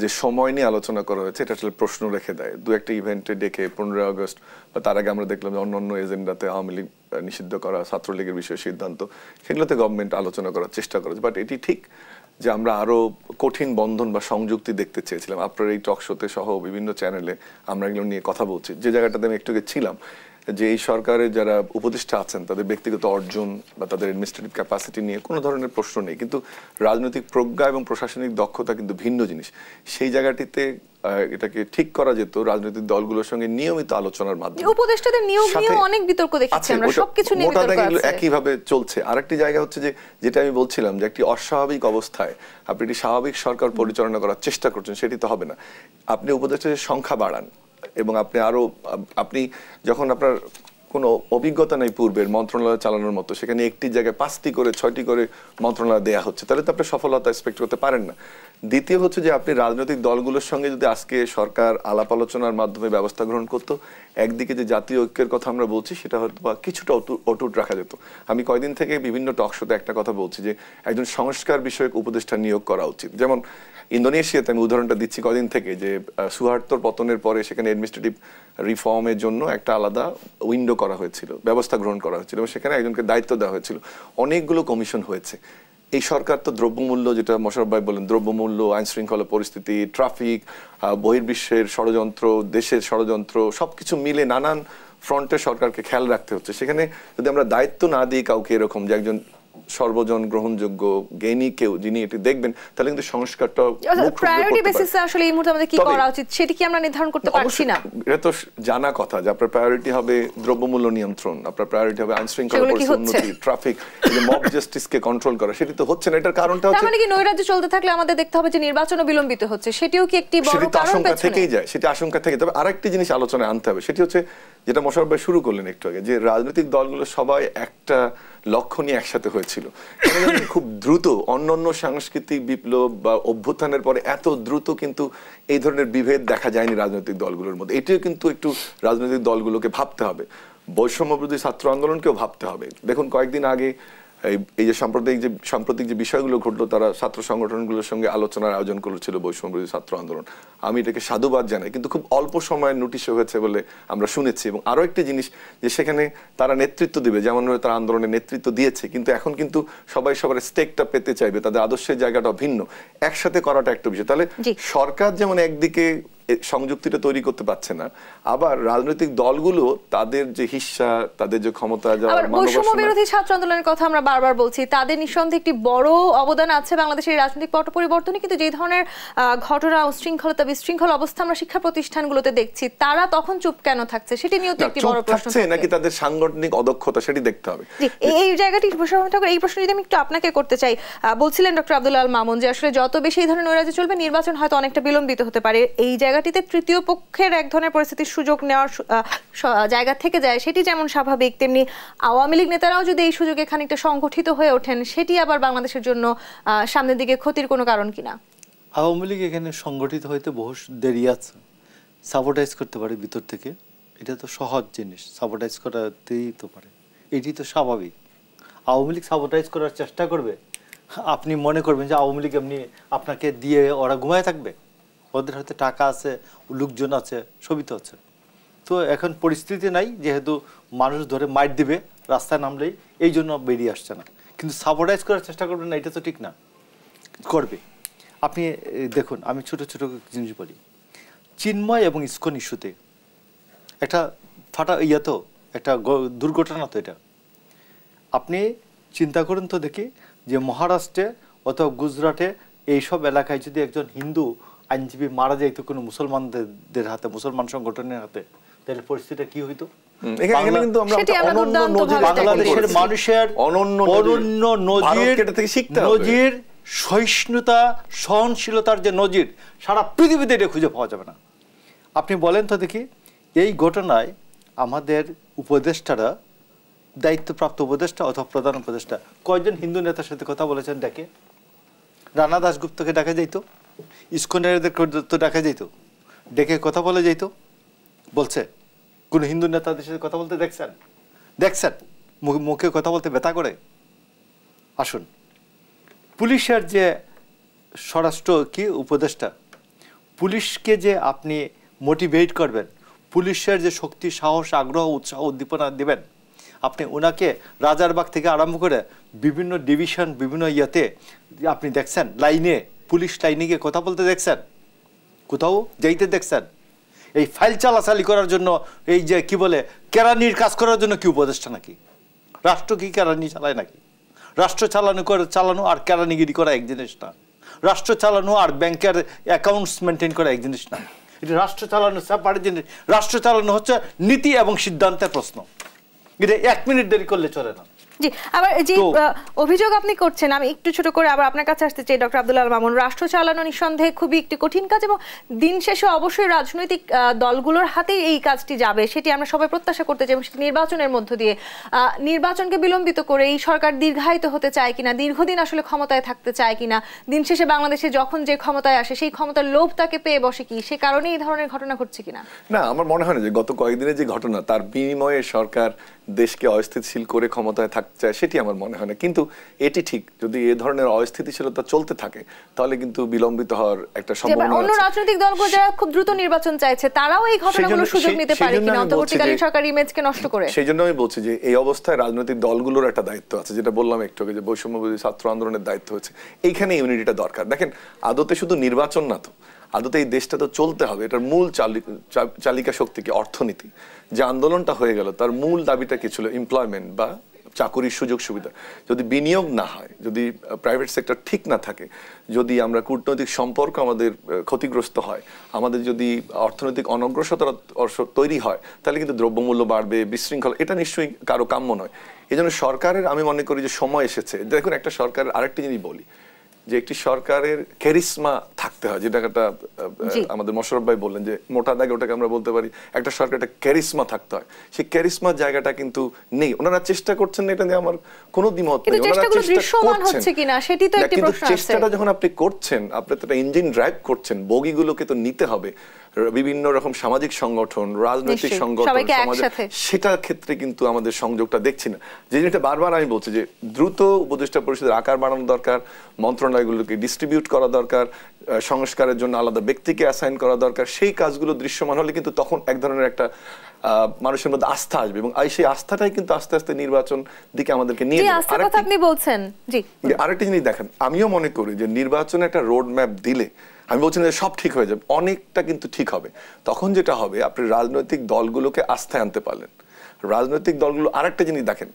Speaker 3: যে সময় নিয়ে আলোচনা করা হয়েছে এটা আসলে প্রশ্ন রেখে দেয় দু একটা ইভেন্টে ডেকে পনেরোই আগস্ট বা তার আগে আমরা দেখলাম যে অন্যান্য এজেন্ডাতে আওয়ামী লীগ নিষিদ্ধ করা ছাত্রলীগের বিষয়ে সিদ্ধান্ত সেগুলোতে গভর্নমেন্ট আলোচনা করার চেষ্টা করেছে বাট এটি ঠিক যে আমরা আরো কঠিন বন্ধন বা সংযুক্তি দেখতে চেয়েছিলাম আপনার এই টক শোতে সহ বিভিন্ন চ্যানেলে আমরা এগুলো নিয়ে কথা বলছি যে জায়গাটাতে আমি একটু ছিলাম যে এই সরকারে যারা উপদেষ্টা আছেন তাদের ব্যক্তিগত অর্জন বা তাদের অ্যাডমিনিস্ট্রেটিভ ক্যাপাসিটি নিয়ে কোনো ধরনের প্রশ্ন নেই কিন্তু রাজনৈতিক প্রজ্ঞা এবং প্রশাসনিক দক্ষতা কিন্তু ভিন্ন জিনিস সেই জায়গাটিতে এটাকে ঠিক করা যেত রাজনৈতিক দলগুলোর সঙ্গে নিয়মিত আলোচনার মাধ্যমে
Speaker 1: উপদেষ্টাদের নিয়োগ নিয়ে অনেক বিতর্ক দেখেছি আমরা সবকিছু নিয়ে বিতর্ক আছে একই
Speaker 3: ভাবে চলছে আরেকটি জায়গা হচ্ছে যে যেটা আমি বলছিলাম যে একটি অস্বাভাবিক অবস্থায় আপনি একটি স্বাভাবিক সরকার পরিচালনা করার চেষ্টা করছেন সেটি তো হবে না আপনি উপদেষ্টাদের সংখ্যা বাড়ান এবং আপনি আরো আপনি যখন আপনার কোনো অভিজ্ঞতা নেই পূর্বের মন্ত্রণালয় চালানোর মতো সেখানে একটি জায়গায় পাঁচটি করে ছয়টি করে মন্ত্রণালয় দেয়া হচ্ছে তাহলে তো আপনি সফলতা এক্সপেক্ট করতে পারেন না দ্বিতীয় হচ্ছে যে আপনি রাজনৈতিক দলগুলোর সঙ্গে যদি আজকে সরকার আলাপ আলোচনার মাধ্যমে ব্যবস্থা গ্রহণ করতো একদিকে যে জাতীয় ঐক্যের কথা আমরা বলছি সেটা হয়তো বা কিছুটা অটুট রাখা যেত আমি কয়দিন থেকে বিভিন্ন টক শোতে একটা কথা বলছি যে একজন সংস্কার বিষয়ক উপদেষ্টা নিয়োগ করা উচিত যেমন ইন্দোনেশিয়াতে আমি উদাহরণটা দিচ্ছি কদিন থেকে যে সুহার্তর পতনের পরে সেখানে অ্যাডমিনিস্ট্রেটিভ রিফর্মের জন্য একটা আলাদা উইন্ডো করা হয়েছিল ব্যবস্থা গ্রহণ করা হয়েছিল এবং সেখানে একজনকে দায়িত্ব দেওয়া হয়েছিল অনেকগুলো কমিশন হয়েছে এই সরকার তো দ্রব্যমূল্য যেটা মোশারফ ভাই বলেন দ্রব্যমূল্য আইন শৃঙ্খলা পরিস্থিতি ট্রাফিক বহির্বিশ্বের ষড়যন্ত্র দেশের ষড়যন্ত্র সবকিছু মিলে নানান ফ্রন্টে সরকারকে খেয়াল রাখতে হচ্ছে সেখানে যদি আমরা দায়িত্ব না দিই কাউকে এরকম যে একজন সর্বজন গ্রহণযোগ্য জ্ঞানী কেউ যিনি এটি দেখবেন তাহলে কিন্তু সংস্কারটা প্রায়োরিটি বেসিসে
Speaker 1: আসলে এই মুহূর্তে আমাদের কি করা উচিত সেটা কি আমরা নির্ধারণ করতে পারছি না
Speaker 3: এটা তো জানা কথা যে আপনার প্রায়োরিটি হবে দ্রব্যমূল্য নিয়ন্ত্রণ আপনার প্রায়োরিটি হবে আইন শৃঙ্খলা ট্রাফিক যে মব জাস্টিসকে কন্ট্রোল করা সেটি তো হচ্ছে না এটার কারণটা হচ্ছে মানে
Speaker 1: কি নৈরাজ্য চলতে থাকলে আমাদের দেখতে হবে যে নির্বাচন বিলম্বিত হচ্ছে সেটিও কি একটি বড় কারণ আশঙ্কা থেকেই
Speaker 3: যায় সেটি আশঙ্কা থেকে তবে আরেকটি জিনিস আলোচনায় আনতে হবে সেটি হচ্ছে যেটা মোশারফ ভাই শুরু করলেন একটু আগে যে রাজনৈতিক দলগুলো সবাই একটা লক্ষণই একসাথে হয়েছিল খুব দ্রুত অন্যান্য সাংস্কৃতিক বিপ্লব বা অভ্যুত্থানের পরে এত দ্রুত কিন্তু এই ধরনের বিভেদ দেখা যায়নি রাজনৈতিক দলগুলোর মধ্যে এটিও কিন্তু একটু রাজনৈতিক দলগুলোকে ভাবতে হবে বৈষম্যবিরোধী ছাত্র আন্দোলনকেও ভাবতে হবে দেখুন কয়েকদিন আগে এই যে সাম্প্রতিক যে সাম্প্রতিক যে বিষয়গুলো ঘটলো তারা ছাত্র সংগঠনগুলোর সঙ্গে আলোচনার আয়োজন করেছিল বৈষম্য ছাত্র আন্দোলন আমি এটাকে সাধুবাদ জানাই কিন্তু খুব অল্প সময়ের নোটিশ হয়েছে বলে আমরা শুনেছি এবং আরও একটি জিনিস যে সেখানে তারা নেতৃত্ব দিবে যেমনভাবে তারা আন্দোলনে নেতৃত্ব দিয়েছে কিন্তু এখন কিন্তু সবাই সবার স্টেকটা পেতে চাইবে তাদের আদর্শের জায়গাটা ভিন্ন একসাথে করাটা একটা বিষয় তাহলে সরকার যেমন একদিকে সংযুক্তিটা তৈরি করতে পারছে না আবার রাজনৈতিক দলগুলো তাদের যে হিস্সা তাদের যে ক্ষমতা বৈষম্য বিরোধী
Speaker 1: ছাত্র আন্দোলনের কথা আমরা বারবার বলছি তাদের নিঃসন্দেহে একটি বড় অবদান আছে বাংলাদেশের রাজনৈতিক পট পরিবর্তনে কিন্তু যে ধরনের ঘটনা উশৃঙ্খলতা বিশৃঙ্খল অবস্থা আমরা শিক্ষা প্রতিষ্ঠানগুলোতে দেখছি তারা তখন চুপ কেন থাকছে সেটি নিয়েও তো একটি বড় প্রশ্ন নাকি
Speaker 3: তাদের সাংগঠনিক অদক্ষতা সেটি দেখতে হবে
Speaker 1: এই জায়গাটি এই প্রশ্ন যদি আমি একটু আপনাকে করতে চাই বলছিলেন ডক্টর আব্দুল আল মামুন যে আসলে যত বেশি এই ধরনের নৈরাজ্য চলবে নির্বাচন হয়তো অনেকটা বিলম্বিত হতে পারে এই জায়গা খেলাটিতে তৃতীয় পক্ষের এক ধরনের পরিস্থিতির সুযোগ নেওয়ার জায়গা থেকে যায় সেটি যেমন স্বাভাবিক তেমনি আওয়ামী লীগ নেতারাও যদি এই সুযোগে খানিকটা সংগঠিত হয়ে ওঠেন সেটি আবার বাংলাদেশের জন্য সামনের দিকে ক্ষতির কোনো কারণ কিনা
Speaker 2: আওয়ামী লীগ এখানে সংগঠিত হইতে বহু দেরি আছে সাবোটাইজ করতে পারে ভিতর থেকে এটা তো সহজ জিনিস সাবোটাইজ করাতেই তো পারে এটি তো স্বাভাবিক আওয়ামী লীগ সাবোটাইজ করার চেষ্টা করবে আপনি মনে করবেন যে আওয়ামী লীগ এমনি আপনাকে দিয়ে ওরা ঘুমায় থাকবে ওদের হয়তো টাকা আছে লোকজন আছে সবই তো আছে তো এখন পরিস্থিতি নাই যেহেতু মানুষ ধরে মাইট দিবে রাস্তায় নামলেই এই জন্য বেরিয়ে আসছে না কিন্তু সাবোটাইজ করার চেষ্টা করবেন না এটা তো ঠিক না করবে আপনি দেখুন আমি ছোট ছোট জিনিস বলি চিন্ময় এবং ইস্কন ইস্যুতে একটা ফাটা ইয়া তো একটা দুর্ঘটনা তো এটা আপনি চিন্তা করুন তো দেখি যে মহারাষ্ট্রে অথবা গুজরাটে এইসব এলাকায় যদি একজন হিন্দু আইনজীবী মারা যাইত কোনো মুসলমানদের হাতে মুসলমান সংগঠনের হাতে তাহলে পরিস্থিতিটা কি হইতো বাংলাদেশের মানুষের অনন্য নজির সহিষ্ণুতা সহনশীলতার যে নজির সারা পৃথিবীতে এটা খুঁজে পাওয়া যাবে না আপনি বলেন তো দেখি এই ঘটনায় আমাদের উপদেষ্টারা দায়িত্বপ্রাপ্ত উপদেষ্টা অথবা প্রধান উপদেষ্টা কয়জন হিন্দু নেতার সাথে কথা বলেছেন ডাকে রানা দাসগুপ্তকে ডাকা যাইতো ইস্কনেরদের তো ডাকা যেত ডেকে কথা বলে যেত বলছে কোন হিন্দু নেতাদের সাথে কথা বলতে দেখছেন দেখছেন মুখে কথা বলতে ব্যথা করে আসুন পুলিশের যে স্বরাষ্ট্র কি উপদেষ্টা পুলিশকে যে আপনি মোটিভেট করবেন পুলিশের যে শক্তি সাহস আগ্রহ উৎসাহ উদ্দীপনা দেবেন আপনি ওনাকে রাজারবাগ থেকে আরম্ভ করে বিভিন্ন ডিভিশন বিভিন্ন ইয়েতে আপনি দেখছেন লাইনে পুলিশ লাইনে গিয়ে কথা বলতে দেখছেন কোথাও যাইতে দেখছেন এই ফাইল চালাচালি করার জন্য এই যে কি বলে কেরানির কাজ করার জন্য কি উপদেষ্টা নাকি রাষ্ট্র কি কেরানি চালায় নাকি রাষ্ট্র চালানো করে চালানো আর কেরানিগিরি করা এক জিনিস না রাষ্ট্র চালানো আর ব্যাংকের অ্যাকাউন্টস মেনটেন করা এক জিনিস না এটা রাষ্ট্র চালানো সেপারেট জিনিস রাষ্ট্র চালানো হচ্ছে নীতি এবং সিদ্ধান্তের প্রশ্ন এটা এক মিনিট দেরি করলে চলে না
Speaker 1: জি আবার যে অভিযোগ আপনি করছেন আমি একটু ছোট করে আবার আপনার কাছে আসতে চাই ডক্টর আল মামুন রাষ্ট্র চালানো নিঃসন্দেহে খুবই একটি কঠিন কাজ এবং দিন শেষে অবশ্যই রাজনৈতিক দলগুলোর হাতে এই কাজটি যাবে সেটি আমরা সবাই প্রত্যাশা করতে চাই এবং সেটি নির্বাচনের মধ্য দিয়ে নির্বাচনকে বিলম্বিত করে এই সরকার দীর্ঘায়িত হতে চায় কিনা দীর্ঘদিন আসলে ক্ষমতায় থাকতে চায় কিনা দিন শেষে বাংলাদেশে যখন যে ক্ষমতায় আসে সেই ক্ষমতার লোভ তাকে পেয়ে বসে কি সে কারণে এই ধরনের ঘটনা ঘটছে কিনা
Speaker 3: না আমার মনে হয় না যে গত কয়েকদিনের যে ঘটনা তার বিনিময়ে সরকার দেশকে অস্থিতিশীল করে ক্ষমতায় থাকতে আচ্ছা, সেটি আমার মনে হয় না কিন্তু এটি ঠিক যদি এ ধরনের অস্থিতিশীলতা চলতে থাকে তাহলে কিন্তু বিলম্বিত হওয়ার একটা সম্ভাবনা অন্য
Speaker 1: রাজনৈতিক দলগুলো যারা খুব দ্রুত নির্বাচন চাইছে তারাও এই ঘটনাগুলো সুযোগ নিতে পারে কিনা অন্তর্বর্তীকালীন সরকার ইমেজকে নষ্ট করে সেই
Speaker 3: জন্য আমি বলছি যে এই অবস্থায় রাজনৈতিক দলগুলোর একটা দায়িত্ব আছে যেটা বললাম একটু আগে যে বৈষম্য ছাত্র আন্দোলনের দায়িত্ব হচ্ছে এইখানে ইউনিটিটা দরকার দেখেন আদতে শুধু নির্বাচন না তো আদতে এই দেশটা তো চলতে হবে এটার মূল চালিকা শক্তি কি অর্থনীতি যে আন্দোলনটা হয়ে গেল তার মূল দাবিটা কি ছিল এমপ্লয়মেন্ট বা চাকরির সুযোগ সুবিধা যদি বিনিয়োগ না হয় যদি প্রাইভেট সেক্টর ঠিক না থাকে যদি আমরা কূটনৈতিক সম্পর্ক আমাদের ক্ষতিগ্রস্ত হয় আমাদের যদি অর্থনৈতিক অনগ্রসতার তৈরি হয় তাহলে কিন্তু দ্রব্যমূল্য বাড়বে বিশৃঙ্খলা এটা নিশ্চয়ই কারো কাম্য নয় এই সরকারের আমি মনে করি যে সময় এসেছে দেখুন একটা সরকারের আরেকটি জিনিস বলি যে একটি সরকারের ক্যারিসমা থাকতে হয় যেটা একটা আমাদের মোশরফ ভাই বললেন যে মোটা দাগে ওটাকে আমরা বলতে পারি একটা সরকার একটা ক্যারিসমা থাকতে হয় সেই ক্যারিসমার জায়গাটা কিন্তু নেই ওনারা চেষ্টা করছেন না এটা নিয়ে আমার কোনো দ্বিমত নেই ওনারা চেষ্টা করছেন
Speaker 1: কিনা সেটি তো একটি প্রশ্ন আছে চেষ্টাটা
Speaker 3: যখন আপনি করছেন আপনি তো একটা ইঞ্জিন ড্রাইভ করছেন বগিগুলোকে তো নিতে হবে বিভিন্ন রকম সামাজিক সংগঠন রাজনৈতিক সংগঠন সেটার ক্ষেত্রে কিন্তু আমাদের সংযোগটা দেখছি না যে জিনিসটা বারবার আমি বলছি যে দ্রুত উপদেষ্টা পরিষদের আকার বাড়ানো দরকার মন্ত্রণালয়গুলোকে ডিস্ট্রিবিউট করা দরকার সংস্কারের জন্য আলাদা ব্যক্তিকে অ্যাসাইন করা দরকার সেই কাজগুলো দৃশ্যমান হলে কিন্তু তখন এক ধরনের একটা মানুষের মধ্যে আস্থা আসবে এবং সেই আস্থাটাই কিন্তু আস্তে আস্তে নির্বাচন দিকে আমাদেরকে নিয়ে আপনি বলছেন আরেকটি জিনিস দেখেন আমিও মনে করি যে নির্বাচনে একটা রোড ম্যাপ দিলে আমি বলছি না সব ঠিক হয়ে যাবে অনেকটা কিন্তু ঠিক হবে তখন যেটা হবে আপনি রাজনৈতিক দলগুলোকে আস্থায় আনতে পারলেন রাজনৈতিক দলগুলো আরেকটা জিনিস দেখেন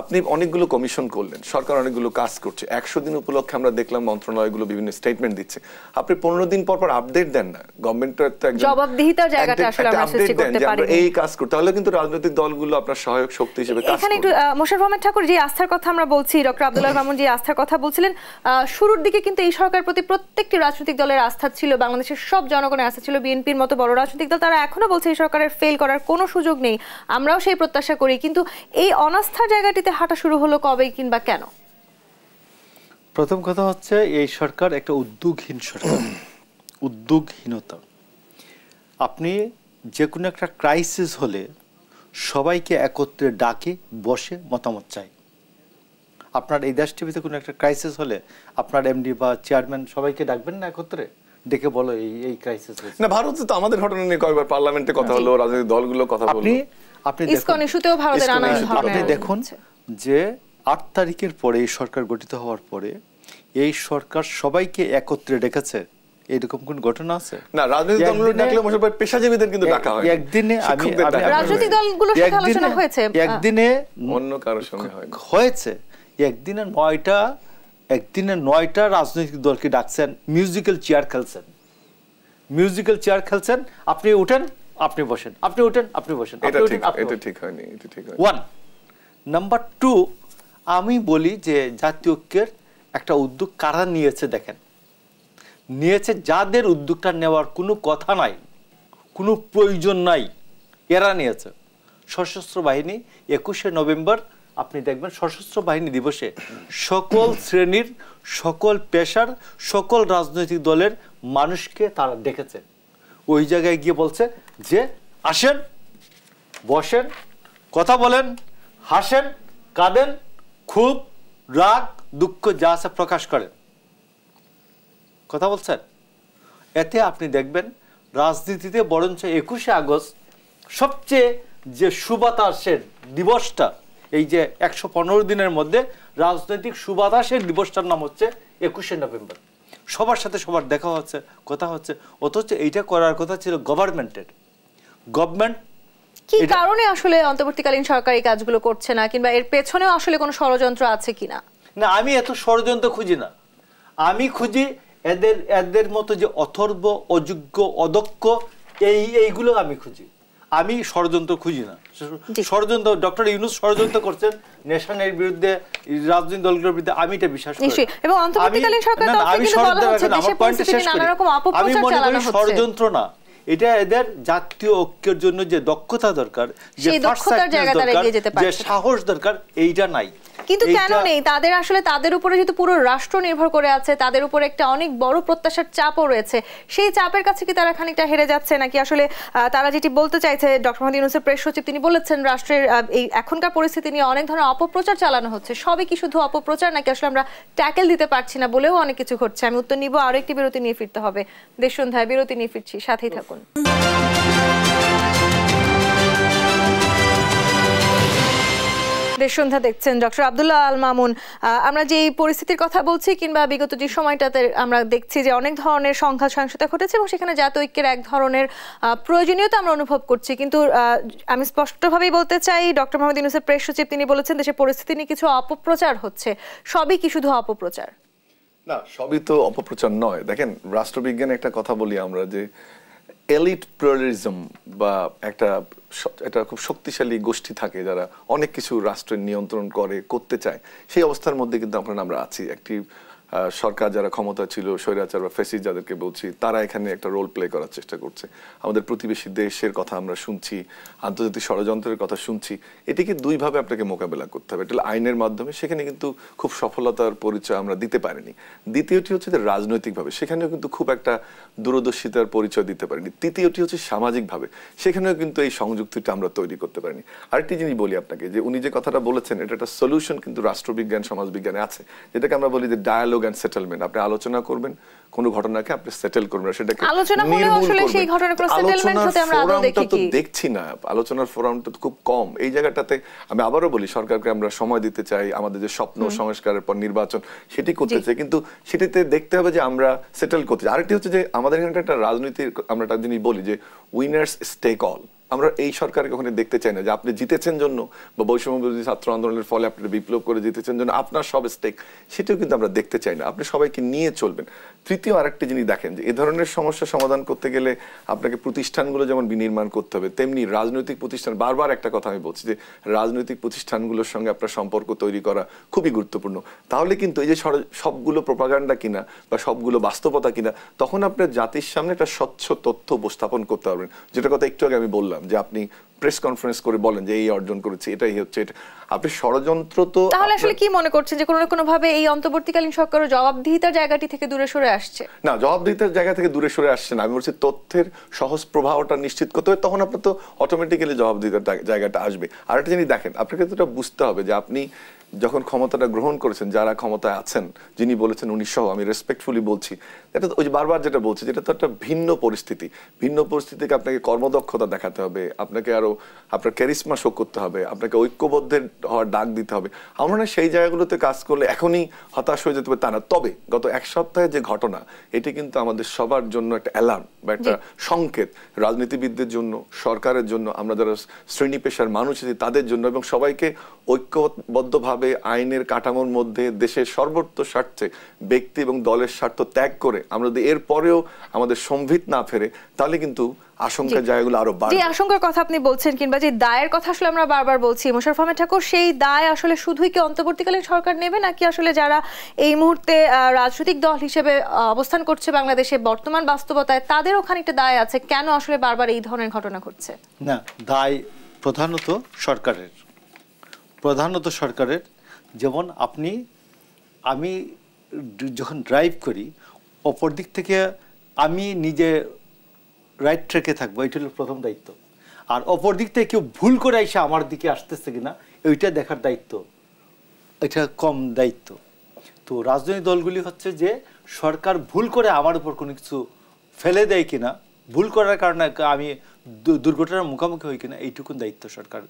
Speaker 3: আপনি অনেকগুলো কমিশন করলেন সরকার অনেকগুলো কাজ করছে একশো দিন উপলক্ষে আমরা দেখলাম মন্ত্রণালয়গুলো বিভিন্ন স্টেটমেন্ট দিচ্ছে আপনি পনেরো দিন পর পর আপডেট দেন না গভর্নমেন্টের এই কাজ করতে হলে কিন্তু রাজনৈতিক দলগুলো আপনার সহায়ক শক্তি হিসেবে এখানে একটু
Speaker 1: আহমেদ ঠাকুর যে আস্থার কথা আমরা বলছি ডক্টর আব্দুল্লাহ যে আস্থার কথা বলছিলেন শুরুর দিকে কিন্তু এই সরকার প্রতি প্রত্যেকটি রাজনৈতিক দলের আস্থা ছিল বাংলাদেশের সব জনগণের আস্থা ছিল বিএনপির মতো বড় রাজনৈতিক দল তারা এখনো বলছে এই সরকারের ফেল করার কোনো সুযোগ নেই আমরাও সেই প্রত্যাশা করি কিন্তু এই অনাস্থার জায়গাটি রাজনীতিতে হাঁটা শুরু হলো কবে কিংবা কেন
Speaker 2: প্রথম কথা হচ্ছে এই সরকার একটা উদ্যোগহীন সরকার উদ্যোগহীনতা আপনি যে কোনো একটা ক্রাইসিস হলে সবাইকে একত্রে ডাকে বসে মতামত চায় আপনার এই দেশ টিভিতে কোনো একটা ক্রাইসিস হলে আপনার এমডি বা চেয়ারম্যান সবাইকে ডাকবেন না একত্রে
Speaker 3: ডেকে বলো এই এই ক্রাইসিস না ভারতে তো আমাদের ঘটনা নিয়ে কয়েকবার পার্লামেন্টে কথা হলো রাজনৈতিক দলগুলো কথা বলো আপনি আপনি দেখুন যে আট তারিখের
Speaker 2: পরে এই সরকার গঠিত হওয়ার পরে এই সরকার সবাইকে একত্রে ডেকেছে এরকম কোন ঘটনা আছে না রাজনৈতিক দলগুলো ডাকলে মোশারফ
Speaker 3: ভাই পেশাজীবীদের কিন্তু ডাকা হয় একদিনে আমি
Speaker 2: রাজনৈতিক দলগুলোর সাথে আলোচনা হয়েছে একদিনে হ্যাঁ। অন্য কারোর সঙ্গে হয়েছে একদিনে নয়টা একদিনে নয়টা রাজনৈতিক দলকে ডাকছেন মিউজিক্যাল চেয়ার খেলছেন মিউজিক্যাল চেয়ার খেলছেন আপনি উঠেন আপনি বসেন আপনি উঠেন আপনি বসেন এটা ঠিক এটা ঠিক
Speaker 3: হয়নি এটা ঠিক হয়নি ওয়ান নাম্বার টু আমি বলি
Speaker 2: যে জাতীয় ঐক্যের একটা উদ্যোগ কারা নিয়েছে দেখেন নিয়েছে যাদের উদ্যোগটা নেওয়ার কোনো কথা নাই কোনো প্রয়োজন নাই এরা নিয়েছে সশস্ত্র বাহিনী একুশে নভেম্বর আপনি দেখবেন সশস্ত্র বাহিনী দিবসে সকল শ্রেণীর সকল পেশার সকল রাজনৈতিক দলের মানুষকে তারা দেখেছে ওই জায়গায় গিয়ে বলছে যে আসেন বসেন কথা বলেন হাসেন কাঁদেন খুব রাগ দুঃখ যা আছে প্রকাশ করেন কথা বলছেন এতে আপনি দেখবেন রাজনীতিতে বরঞ্চ একুশে আগস্ট সবচেয়ে যে সুবাতাসের দিবসটা এই যে একশো পনেরো দিনের মধ্যে রাজনৈতিক সুবাতাসের দিবসটার নাম হচ্ছে একুশে নভেম্বর সবার সাথে সবার দেখা হচ্ছে কথা হচ্ছে অথচ এইটা করার কথা ছিল গভর্নমেন্টের গভর্নমেন্ট
Speaker 1: কি কারণে আসলে অন্তর্বর্তীকালীন সরকার এই কাজগুলো করছে না কিংবা এর পেছনে আসলে কোনো ষড়যন্ত্র আছে কিনা
Speaker 2: না আমি এত ষড়যন্ত্র খুঁজি না আমি খুঁজি এদের এদের মতো যে অথর্ব অযোগ্য অদক্ষ এই এইগুলো আমি খুঁজি আমি ষড়যন্ত্র খুঁজি না ষড়যন্ত্র ডক্টর ইউনুস ষড়যন্ত্র করছেন নেশনের বিরুদ্ধে রাজনৈতিক দলগুলোর বিরুদ্ধে আমি এটা বিশ্বাস করি
Speaker 1: আমি ষড়যন্ত্র
Speaker 2: না এটা এদের জাতীয় ঐক্যের জন্য যে দক্ষতা দরকার যে সাহস দরকার এইটা নাই কিন্তু কেন নেই
Speaker 1: তাদের আসলে তাদের উপরে যেহেতু পুরো রাষ্ট্র নির্ভর করে আছে তাদের উপরে একটা অনেক বড় প্রত্যাশার চাপও রয়েছে সেই চাপের কাছে কি তারা খানিকটা হেরে যাচ্ছে নাকি আসলে তারা যেটি বলতে চাইছে ডক্টর মোহাম্মদ ইউনুসের প্রেস সচিব তিনি বলেছেন রাষ্ট্রের এই এখনকার পরিস্থিতি নিয়ে অনেক ধরনের অপপ্রচার চালানো হচ্ছে সবই কি শুধু অপপ্রচার নাকি আসলে আমরা ট্যাকেল দিতে পারছি না বলেও অনেক কিছু ঘটছে আমি উত্তর নিব আরো একটি বিরতি নিয়ে ফিরতে হবে দেশ সন্ধ্যায় বিরতি নিয়ে ফিরছি সাথেই থাকুন আমাদের সন্ধ্যা দেখছেন ডক্টর আবদুল্লাহ আল মামুন আমরা যে পরিস্থিতির কথা বলছি কিংবা বিগত যে সময়টাতে আমরা দেখছি যে অনেক ধরনের সংঘাত সহিংসতা ঘটেছে এবং সেখানে জাত ঐক্যের এক ধরনের প্রয়োজনীয়তা আমরা অনুভব করছি কিন্তু আমি স্পষ্টভাবেই বলতে চাই ডক্টর মোহাম্মদ ইউনুসের প্রেস সচিব তিনি বলেছেন দেশের পরিস্থিতি নিয়ে কিছু অপপ্রচার হচ্ছে সবই কি শুধু অপপ্রচার
Speaker 3: না সবই তো অপপ্রচার নয় দেখেন রাষ্ট্রবিজ্ঞানে একটা কথা বলি আমরা যে এলিট প্লোরিজম বা একটা একটা খুব শক্তিশালী গোষ্ঠী থাকে যারা অনেক কিছু রাষ্ট্রের নিয়ন্ত্রণ করে করতে চায় সেই অবস্থার মধ্যে কিন্তু আপনার আমরা আছি একটি সরকার যারা ক্ষমতা ছিল স্বৈরাচার বা ফেসিস যাদেরকে বলছি তারা এখানে একটা রোল প্লে করার চেষ্টা করছে আমাদের প্রতিবেশী দেশের কথা আমরা শুনছি আন্তর্জাতিক ষড়যন্ত্রের কথা শুনছি এটিকে দুইভাবে আপনাকে মোকাবেলা করতে হবে এটা আইনের মাধ্যমে সেখানে কিন্তু খুব সফলতার পরিচয় আমরা দিতে পারিনি দ্বিতীয়টি হচ্ছে যে রাজনৈতিকভাবে সেখানেও কিন্তু খুব একটা দূরদর্শিতার পরিচয় দিতে পারিনি তৃতীয়টি হচ্ছে সামাজিকভাবে সেখানেও কিন্তু এই সংযুক্তিটা আমরা তৈরি করতে পারিনি আরেকটি জিনিস বলি আপনাকে যে উনি যে কথাটা বলেছেন এটা একটা সলিউশন কিন্তু রাষ্ট্রবিজ্ঞান সমাজবিজ্ঞানে আছে যেটাকে আমরা বলি যে ডায়ালগ ডায়ালগ এন্ড সেটেলমেন্ট আপনি আলোচনা করবেন কোন ঘটনাকে আপনি সেটেল করবেন সেটাকে আলোচনা আসলে সেই সেটেলমেন্ট হতে আমরা আদৌ দেখি কি দেখছি না আলোচনার ফোরামটা তো খুব কম এই জায়গাটাতে আমি আবারো বলি সরকারকে আমরা সময় দিতে চাই আমাদের যে স্বপ্ন সংস্কারের পর নির্বাচন সেটি করতে চাই কিন্তু সেটিতে দেখতে হবে যে আমরা সেটেল করতে আরেকটি হচ্ছে যে আমাদের এখানকার একটা রাজনীতির আমরা একটা জিনিস বলি যে উইনার্স স্টেক অল আমরা এই সরকারকে ওখানে দেখতে চাই না যে আপনি জিতেছেন জন্য বা বৈষম্যবিরোধী ছাত্র আন্দোলনের ফলে আপনি বিপ্লব করে জিতেছেন জন্য আপনার সব স্টেক সেটিও কিন্তু আমরা দেখতে চাই না আপনি সবাইকে নিয়ে চলবেন তৃতীয় আরেকটি জিনিস দেখেন যে এ ধরনের সমস্যা সমাধান করতে গেলে আপনাকে প্রতিষ্ঠানগুলো যেমন বিনির্মাণ করতে হবে তেমনি রাজনৈতিক প্রতিষ্ঠান বারবার একটা কথা আমি বলছি যে রাজনৈতিক প্রতিষ্ঠানগুলোর সঙ্গে আপনার সম্পর্ক তৈরি করা খুবই গুরুত্বপূর্ণ তাহলে কিন্তু এই যে সবগুলো প্রপাগান্ডা কিনা বা সবগুলো বাস্তবতা কিনা তখন আপনার জাতির সামনে একটা স্বচ্ছ তথ্য উপস্থাপন করতে পারবেন যেটা কথা একটু আগে আমি বললাম যে আপনি প্রেস কনফারেন্স করে বলেন যে এই অর্জন করেছে এটাই হচ্ছে এটা আপনি ষড়যন্ত্র তো তাহলে আসলে
Speaker 1: কি মনে করছেন যে কোনো না কোনো ভাবে এই অন্তর্বর্তীকালীন সরকারও জবাবদিহিতার জায়গাটি থেকে দূরে সরে আসছে
Speaker 3: না জবাবদিহিতার জায়গা থেকে দূরে সরে আসছে না আমি বলছি তথ্যের সহজ প্রবাহটা নিশ্চিত করতে হবে তখন আপনার তো অটোমেটিক্যালি জবাবদিহিতার জায়গাটা আসবে আর একটা জিনিস দেখেন আপনাকে তো এটা বুঝতে হবে যে আপনি যখন ক্ষমতাটা গ্রহণ করেছেন যারা ক্ষমতায় আছেন যিনি বলেছেন সহ আমি রেসপেক্টফুলি বলছি এটা ওই বারবার যেটা বলছি যেটা তো একটা ভিন্ন পরিস্থিতি ভিন্ন পরিস্থিতিকে আপনাকে কর্মদক্ষতা দেখাতে হবে আপনাকে আরো আপনার ক্যারিসমা শো করতে হবে আপনাকে ঐক্যবদ্ধের হওয়ার ডাক দিতে হবে আমরা সেই জায়গাগুলোতে কাজ করলে এখনই হতাশ হয়ে যেতে পারে তা না তবে গত এক সপ্তাহে যে ঘটনা এটি কিন্তু আমাদের সবার জন্য একটা অ্যালার্ম বা একটা সংকেত রাজনীতিবিদদের জন্য সরকারের জন্য আমরা যারা শ্রেণী পেশার মানুষ আছি তাদের জন্য এবং সবাইকে ঐক্যবদ্ধভাবে সুষ্ঠুভাবে আইনের কাঠামোর মধ্যে দেশের সর্বোচ্চ স্বার্থে ব্যক্তি এবং দলের স্বার্থ ত্যাগ করে আমরা যদি এরপরেও আমাদের সম্ভিত না ফেরে তাহলে কিন্তু আশঙ্কার জায়গাগুলো আরো বাড়ে যে
Speaker 1: আশঙ্কার কথা আপনি বলছেন কিংবা যে দায়ের কথা আসলে আমরা বারবার বলছি মোশারফ আহমেদ ঠাকুর সেই দায় আসলে শুধুই কি অন্তর্বর্তীকালীন সরকার নেবে নাকি আসলে যারা এই মুহূর্তে রাজনৈতিক দল হিসেবে অবস্থান করছে বাংলাদেশে বর্তমান বাস্তবতায় তাদের ওখানে একটা দায় আছে কেন আসলে বারবার এই ধরনের ঘটনা ঘটছে
Speaker 2: না দায় প্রধানত সরকারের প্রধানত সরকারের যেমন আপনি আমি যখন ড্রাইভ করি অপর দিক থেকে আমি নিজে রাইট ট্রেকে থাকবো এটা হলো প্রথম দায়িত্ব আর অপর দিক থেকে কেউ ভুল করে এসে আমার দিকে আসতেছে কিনা এইটা দেখার দায়িত্ব এটা কম দায়িত্ব তো রাজনৈতিক দলগুলি হচ্ছে যে সরকার ভুল করে আমার উপর কোনো কিছু ফেলে দেয় কিনা ভুল করার কারণে আমি দুর্ঘটনার মুখোমুখি হই কিনা এইটুকুন দায়িত্ব সরকার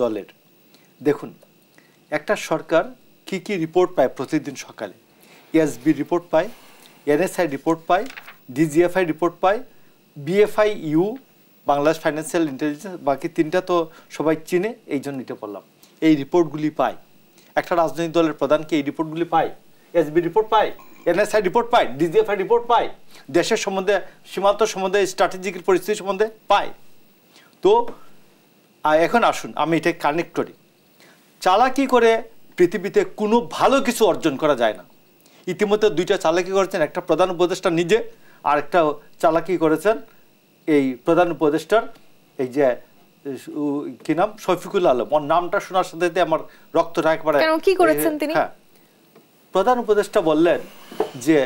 Speaker 2: দলের দেখুন একটা সরকার কি কি রিপোর্ট পায় প্রতিদিন সকালে এসবি e রিপোর্ট পায় এনএসআই রিপোর্ট পায় ডিজিএফআই রিপোর্ট পায় BFI U Bangladesh financial intelligence বাকি তিনটা তো সবাই চিনে এই জন্য এটা বললাম এই রিপোর্টগুলি পায় একটা রাজনৈতিক দলের প্রধানকে এই রিপোর্টগুলি পায় এসবি e রিপোর্ট পায় এনএসআই রিপোর্ট পায় ডিজিএফআই রিপোর্ট পায় দেশের সম্বন্ধে সীমান্ত সম্বন্ধে স্ট্র্যাটেজিক পরিস্থিতি সম্বন্ধে পায় তো এখন আসুন আমি এটা কানেক্ট করি চালাকি করে পৃথিবীতে কোনো ভালো কিছু অর্জন করা যায় না ইতিমধ্যে দুইটা চালাকি করেছেন একটা প্রধান উপদেষ্টা নিজে আর একটা চালাকি করেছেন এই প্রধান উপদেষ্টার এই যে কি নাম শফিকুল আলম ওর নামটা শোনার সাথে সাথে আমার রক্ত একবারে কি করেছেন তিনি হ্যাঁ প্রধান উপদেষ্টা বললেন যে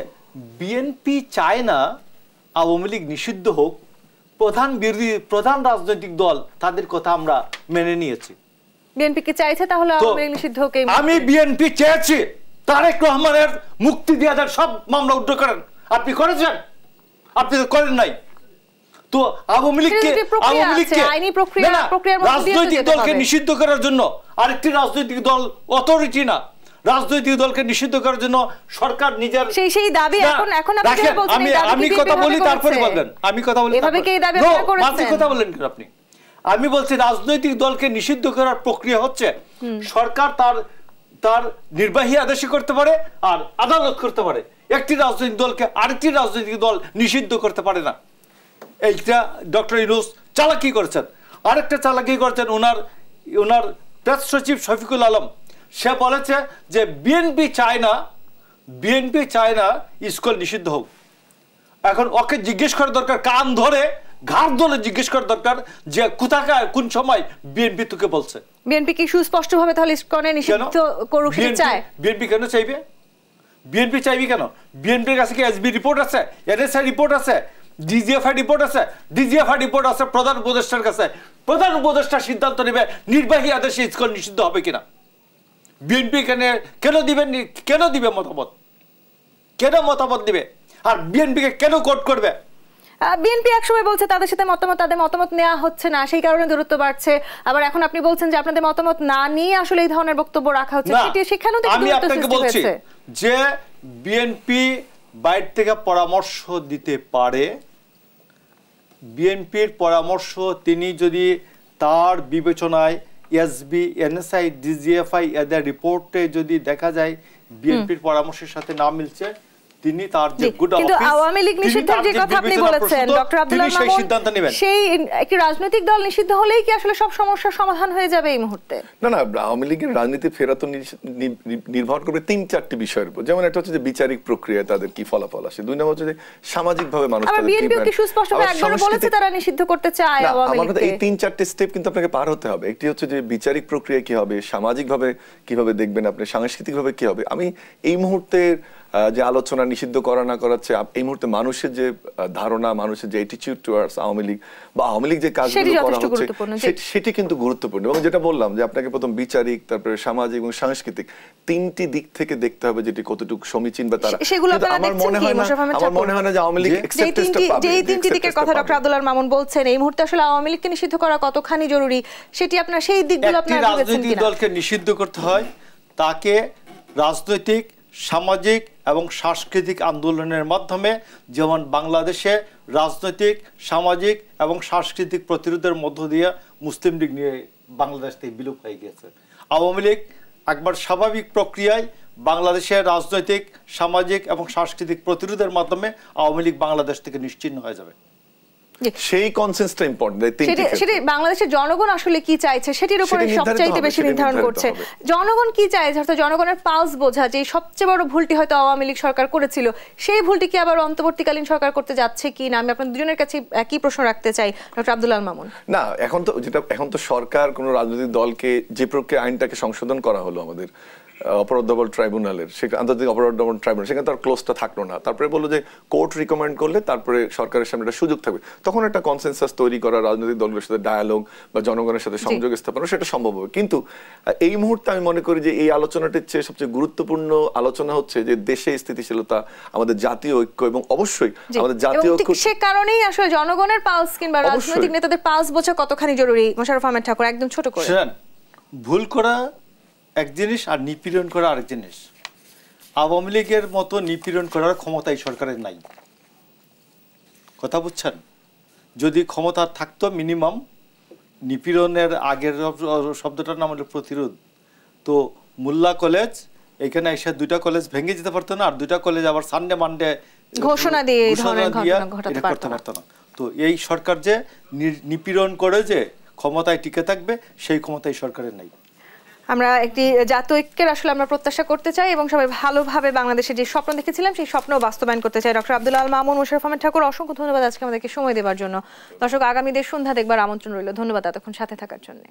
Speaker 2: বিএনপি চায় না আওয়ামী লীগ নিষিদ্ধ হোক প্রধান বিরোধী প্রধান রাজনৈতিক দল তাদের কথা আমরা মেনে নিয়েছি
Speaker 1: চাইছে তাহলে আওয়ামী লীগ আমি
Speaker 2: বিএনপি চেয়েছি তারেক রহমানের মুক্তি সব মামলা উদ্ধার করেন আপনি করেছেন আপনি করেন নাই তো আওয়ামী লীগকে আওয়ামী লীগকে আইনি প্রক্রিয়া প্রক্রিয়ার মধ্যে রাজনৈতিক দলকে নিষিদ্ধ করার জন্য আরেকটি রাজনৈতিক দল অথরিটি না রাজনৈতিক দলকে নিষিদ্ধ করার জন্য সরকার নিজের সেই সেই দাবি এখন এখন আপনি বলছেন আমি আমি কথা বলি তারপরে বলবেন আমি কথা বলি এভাবে কি দাবি আপনারা করেছেন কথা বলেন আপনি আমি বলছি রাজনৈতিক দলকে নিষিদ্ধ করার প্রক্রিয়া হচ্ছে সরকার তার তার নির্বাহী আদেশে করতে পারে আর আদালত করতে পারে একটি রাজনৈতিক দলকে আরেকটি রাজনৈতিক দল নিষিদ্ধ করতে পারে না এইটা ডক্টর ইনুস চালাকি করেছেন আরেকটা চালাকি করেছেন ওনার ওনার প্রেস সচিব শফিকুল আলম সে বলেছে যে বিএনপি চায় না বিএনপি চায় না স্কুল নিষিদ্ধ হোক এখন ওকে জিজ্ঞেস করা দরকার কান ধরে ঘাট দলে জিজ্ঞেস করা দরকার যে কোথাকায় কোন সময় বিএনপি তোকে বলছে
Speaker 1: বিএনপি কি সুস্পষ্ট ভাবে তাহলে ইসকনে নিষিদ্ধ করুক সেটা চায়
Speaker 2: বিএনপি কেন চাইবে বিএনপি চাইবে কেন বিএনপির কাছে কি এসবি রিপোর্ট আছে এনএসআই রিপোর্ট আছে ডিজিএফআই রিপোর্ট আছে ডিজিএফআই রিপোর্ট আছে প্রধান উপদেষ্টার কাছে প্রধান উপদেষ্টা সিদ্ধান্ত নেবে নির্বাহী আদেশে ইসকন নিষিদ্ধ হবে কিনা বিএনপি কেন কেন দিবেন কেন দিবে মতামত কেন মতামত দিবে আর বিএনপিকে কেন কোট করবে
Speaker 1: বিএনপি একসময় বলছে তাদের সাথে মতামত তাদের মতামত নেওয়া হচ্ছে না সেই কারণে দূরত্ব বাড়ছে আবার এখন আপনি বলছেন যে আপনাদের মতামত না নিয়ে আসলে এই ধরনের বক্তব্য রাখা হচ্ছে সেটি সেখানেও তো আমি আপনাকে বলছি
Speaker 2: যে বিএনপি বাইরে থেকে পরামর্শ দিতে পারে বিএনপির পরামর্শ তিনি যদি তার বিবেচনায় এসবি এনএসআই ডিজিএফআই এদের রিপোর্টে যদি দেখা যায় বিএনপির পরামর্শের সাথে না মিলছে তিনি তার যে গুড কিন্তু আওয়ামী লীগ নিষিদ্ধের যে
Speaker 1: কথা আপনি বলেছেন ডক্টর আব্দুল্লাহ মামুন সেই সিদ্ধান্ত নেবেন সেই একটি রাজনৈতিক দল নিষিদ্ধ হলেই কি আসলে সব সমস্যার সমাধান হয়ে যাবে এই মুহূর্তে
Speaker 3: না না আওয়ামী লীগের রাজনীতি ফেরা তো নির্ভর করবে তিন চারটি বিষয়ের উপর যেমন একটা হচ্ছে যে বিচারিক প্রক্রিয়া তাদের কি ফলাফল আসে দুই নম্বর হচ্ছে যে ভাবে মানুষ তাদের বিএনপি কি সুস্পষ্ট ভাবে একবারও বলেছে
Speaker 1: তারা নিষিদ্ধ করতে চায় আওয়ামী লীগ লীগকে এই
Speaker 3: তিন চারটি স্টেপ কিন্তু আপনাকে পার হতে হবে একটি হচ্ছে যে বিচারিক প্রক্রিয়া কি হবে সামাজিক ভাবে কিভাবে দেখবেন আপনি সাংস্কৃতিক ভাবে কি হবে আমি এই মুহূর্তে যে আলোচনা নিষিদ্ধ করা না করাচ্ছে এই মুহূর্তে মানুষের যে ধারণা মানুষের যে অ্যাটিচিউড টুয়ার্ডস আওয়ামী লীগ বা আওয়ামী লীগ যে কাজগুলো করা হচ্ছে সেটি কিন্তু গুরুত্বপূর্ণ এবং যেটা বললাম যে আপনাকে প্রথম বিচারিক তারপরে সামাজিক এবং সাংস্কৃতিক তিনটি দিক থেকে দেখতে হবে যেটি কতটুক সমীচীন বা তারা আমার মনে হয় না আমার মনে হয় না যে আওয়ামী লীগ তিনটি দিকের কথা ডক্টর
Speaker 1: আব্দুল্লাহ মামুন বলছেন এই মুহূর্তে আসলে আওয়ামী লীগকে নিষিদ্ধ করা কতখানি জরুরি সেটি আপনার সেই দিকগুলো আপনার রাজনৈতিক দলকে
Speaker 2: নিষিদ্ধ করতে হয় তাকে রাজনৈতিক সামাজিক এবং সাংস্কৃতিক আন্দোলনের মাধ্যমে যেমন বাংলাদেশে রাজনৈতিক সামাজিক এবং সাংস্কৃতিক প্রতিরোধের মধ্য দিয়ে মুসলিম লীগ নিয়ে বাংলাদেশ থেকে বিলুপ হয়ে গিয়েছে আওয়ামী লীগ একবার স্বাভাবিক প্রক্রিয়ায় বাংলাদেশের রাজনৈতিক সামাজিক এবং সাংস্কৃতিক প্রতিরোধের মাধ্যমে আওয়ামী লীগ বাংলাদেশ থেকে
Speaker 3: নিশ্চিন্ন হয়ে যাবে সেই কনসেন্সটা ইম্পর্টেন্ট সেটা
Speaker 1: বাংলাদেশের জনগণ আসলে কি চাইছে সেটির উপরে সবচাইতে বেশি নির্ধারণ করছে জনগণ কি চাইছে অর্থাৎ জনগণের পালস বোঝা যে সবচেয়ে বড় ভুলটি হয়তো আওয়ামী লীগ সরকার করেছিল সেই ভুলটি কি আবার অন্তর্বর্তীকালীন সরকার করতে যাচ্ছে কি না আমি আপনার দুজনের কাছে একই প্রশ্ন রাখতে চাই ডক্টর আব্দুল আল মামুন
Speaker 3: না এখন তো যেটা এখন তো সরকার কোন রাজনৈতিক দলকে যে প্রক্রিয়া আইনটাকে সংশোধন করা হলো আমাদের অপরাধ দমন ট্রাইব্যুনালের সে আন্তর্জাতিক অপরাধ দমন ট্রাইব্যুনাল সেখানে তার ক্লোজটা থাকলো না তারপরে বললো যে কোর্ট রিকমেন্ড করলে তারপরে সরকারের সামনে একটা সুযোগ থাকবে তখন একটা কনসেন্সাস তৈরি করা রাজনৈতিক দলগুলোর সাথে ডায়ালগ বা জনগণের সাথে সংযোগ স্থাপন সেটা সম্ভব হবে কিন্তু এই মুহূর্তে আমি মনে করি যে এই আলোচনাটির চেয়ে সবচেয়ে গুরুত্বপূর্ণ আলোচনা হচ্ছে যে দেশে স্থিতিশীলতা আমাদের জাতীয় ঐক্য এবং অবশ্যই আমাদের জাতীয় ঐক্য সে
Speaker 1: কারণেই আসলে জনগণের পালস কিংবা রাজনৈতিক নেতাদের পালস বোঝা কতখানি জরুরি মোশাররফ আহমেদ ঠাকুর একদম ছোট করে
Speaker 2: ভুল করা এক জিনিস আর নিপীড়ন করা আরেক জিনিস আওয়ামী লীগের মতো নিপীড়ন করার ক্ষমতা এই সরকারের নাই কথা বুঝছেন যদি ক্ষমতা থাকতো মিনিমাম নিপীড়নের আগের শব্দটার নাম হলো প্রতিরোধ তো মোল্লা কলেজ এখানে এসে দুইটা কলেজ ভেঙে যেতে পারতো না আর দুইটা কলেজ আবার সানডে মানডে
Speaker 1: ঘোষণা দিয়ে এটা করতে
Speaker 2: পারতো না তো এই সরকার যে নিপীড়ন করে যে ক্ষমতায় টিকে থাকবে সেই ক্ষমতায় সরকারের নাই
Speaker 1: আমরা একটি জাতীয় ঐক্যের আসলে আমরা প্রত্যাশা করতে চাই এবং সবাই ভালোভাবে বাংলাদেশে যে স্বপ্ন দেখেছিলাম সেই স্বপ্ন বাস্তবায়ন করতে চাই ডক্টর আব্দুল আল মামুন মুশারফ আহমেদ ঠাকুর অসংখ্য ধন্যবাদ আজকে আমাদেরকে সময় দেওয়ার জন্য দর্শক আগামী দেশ সন্ধ্যা দেখবার আমন্ত্রণ রইল ধন্যবাদ এতক্ষণ সাথে থাকার জন্য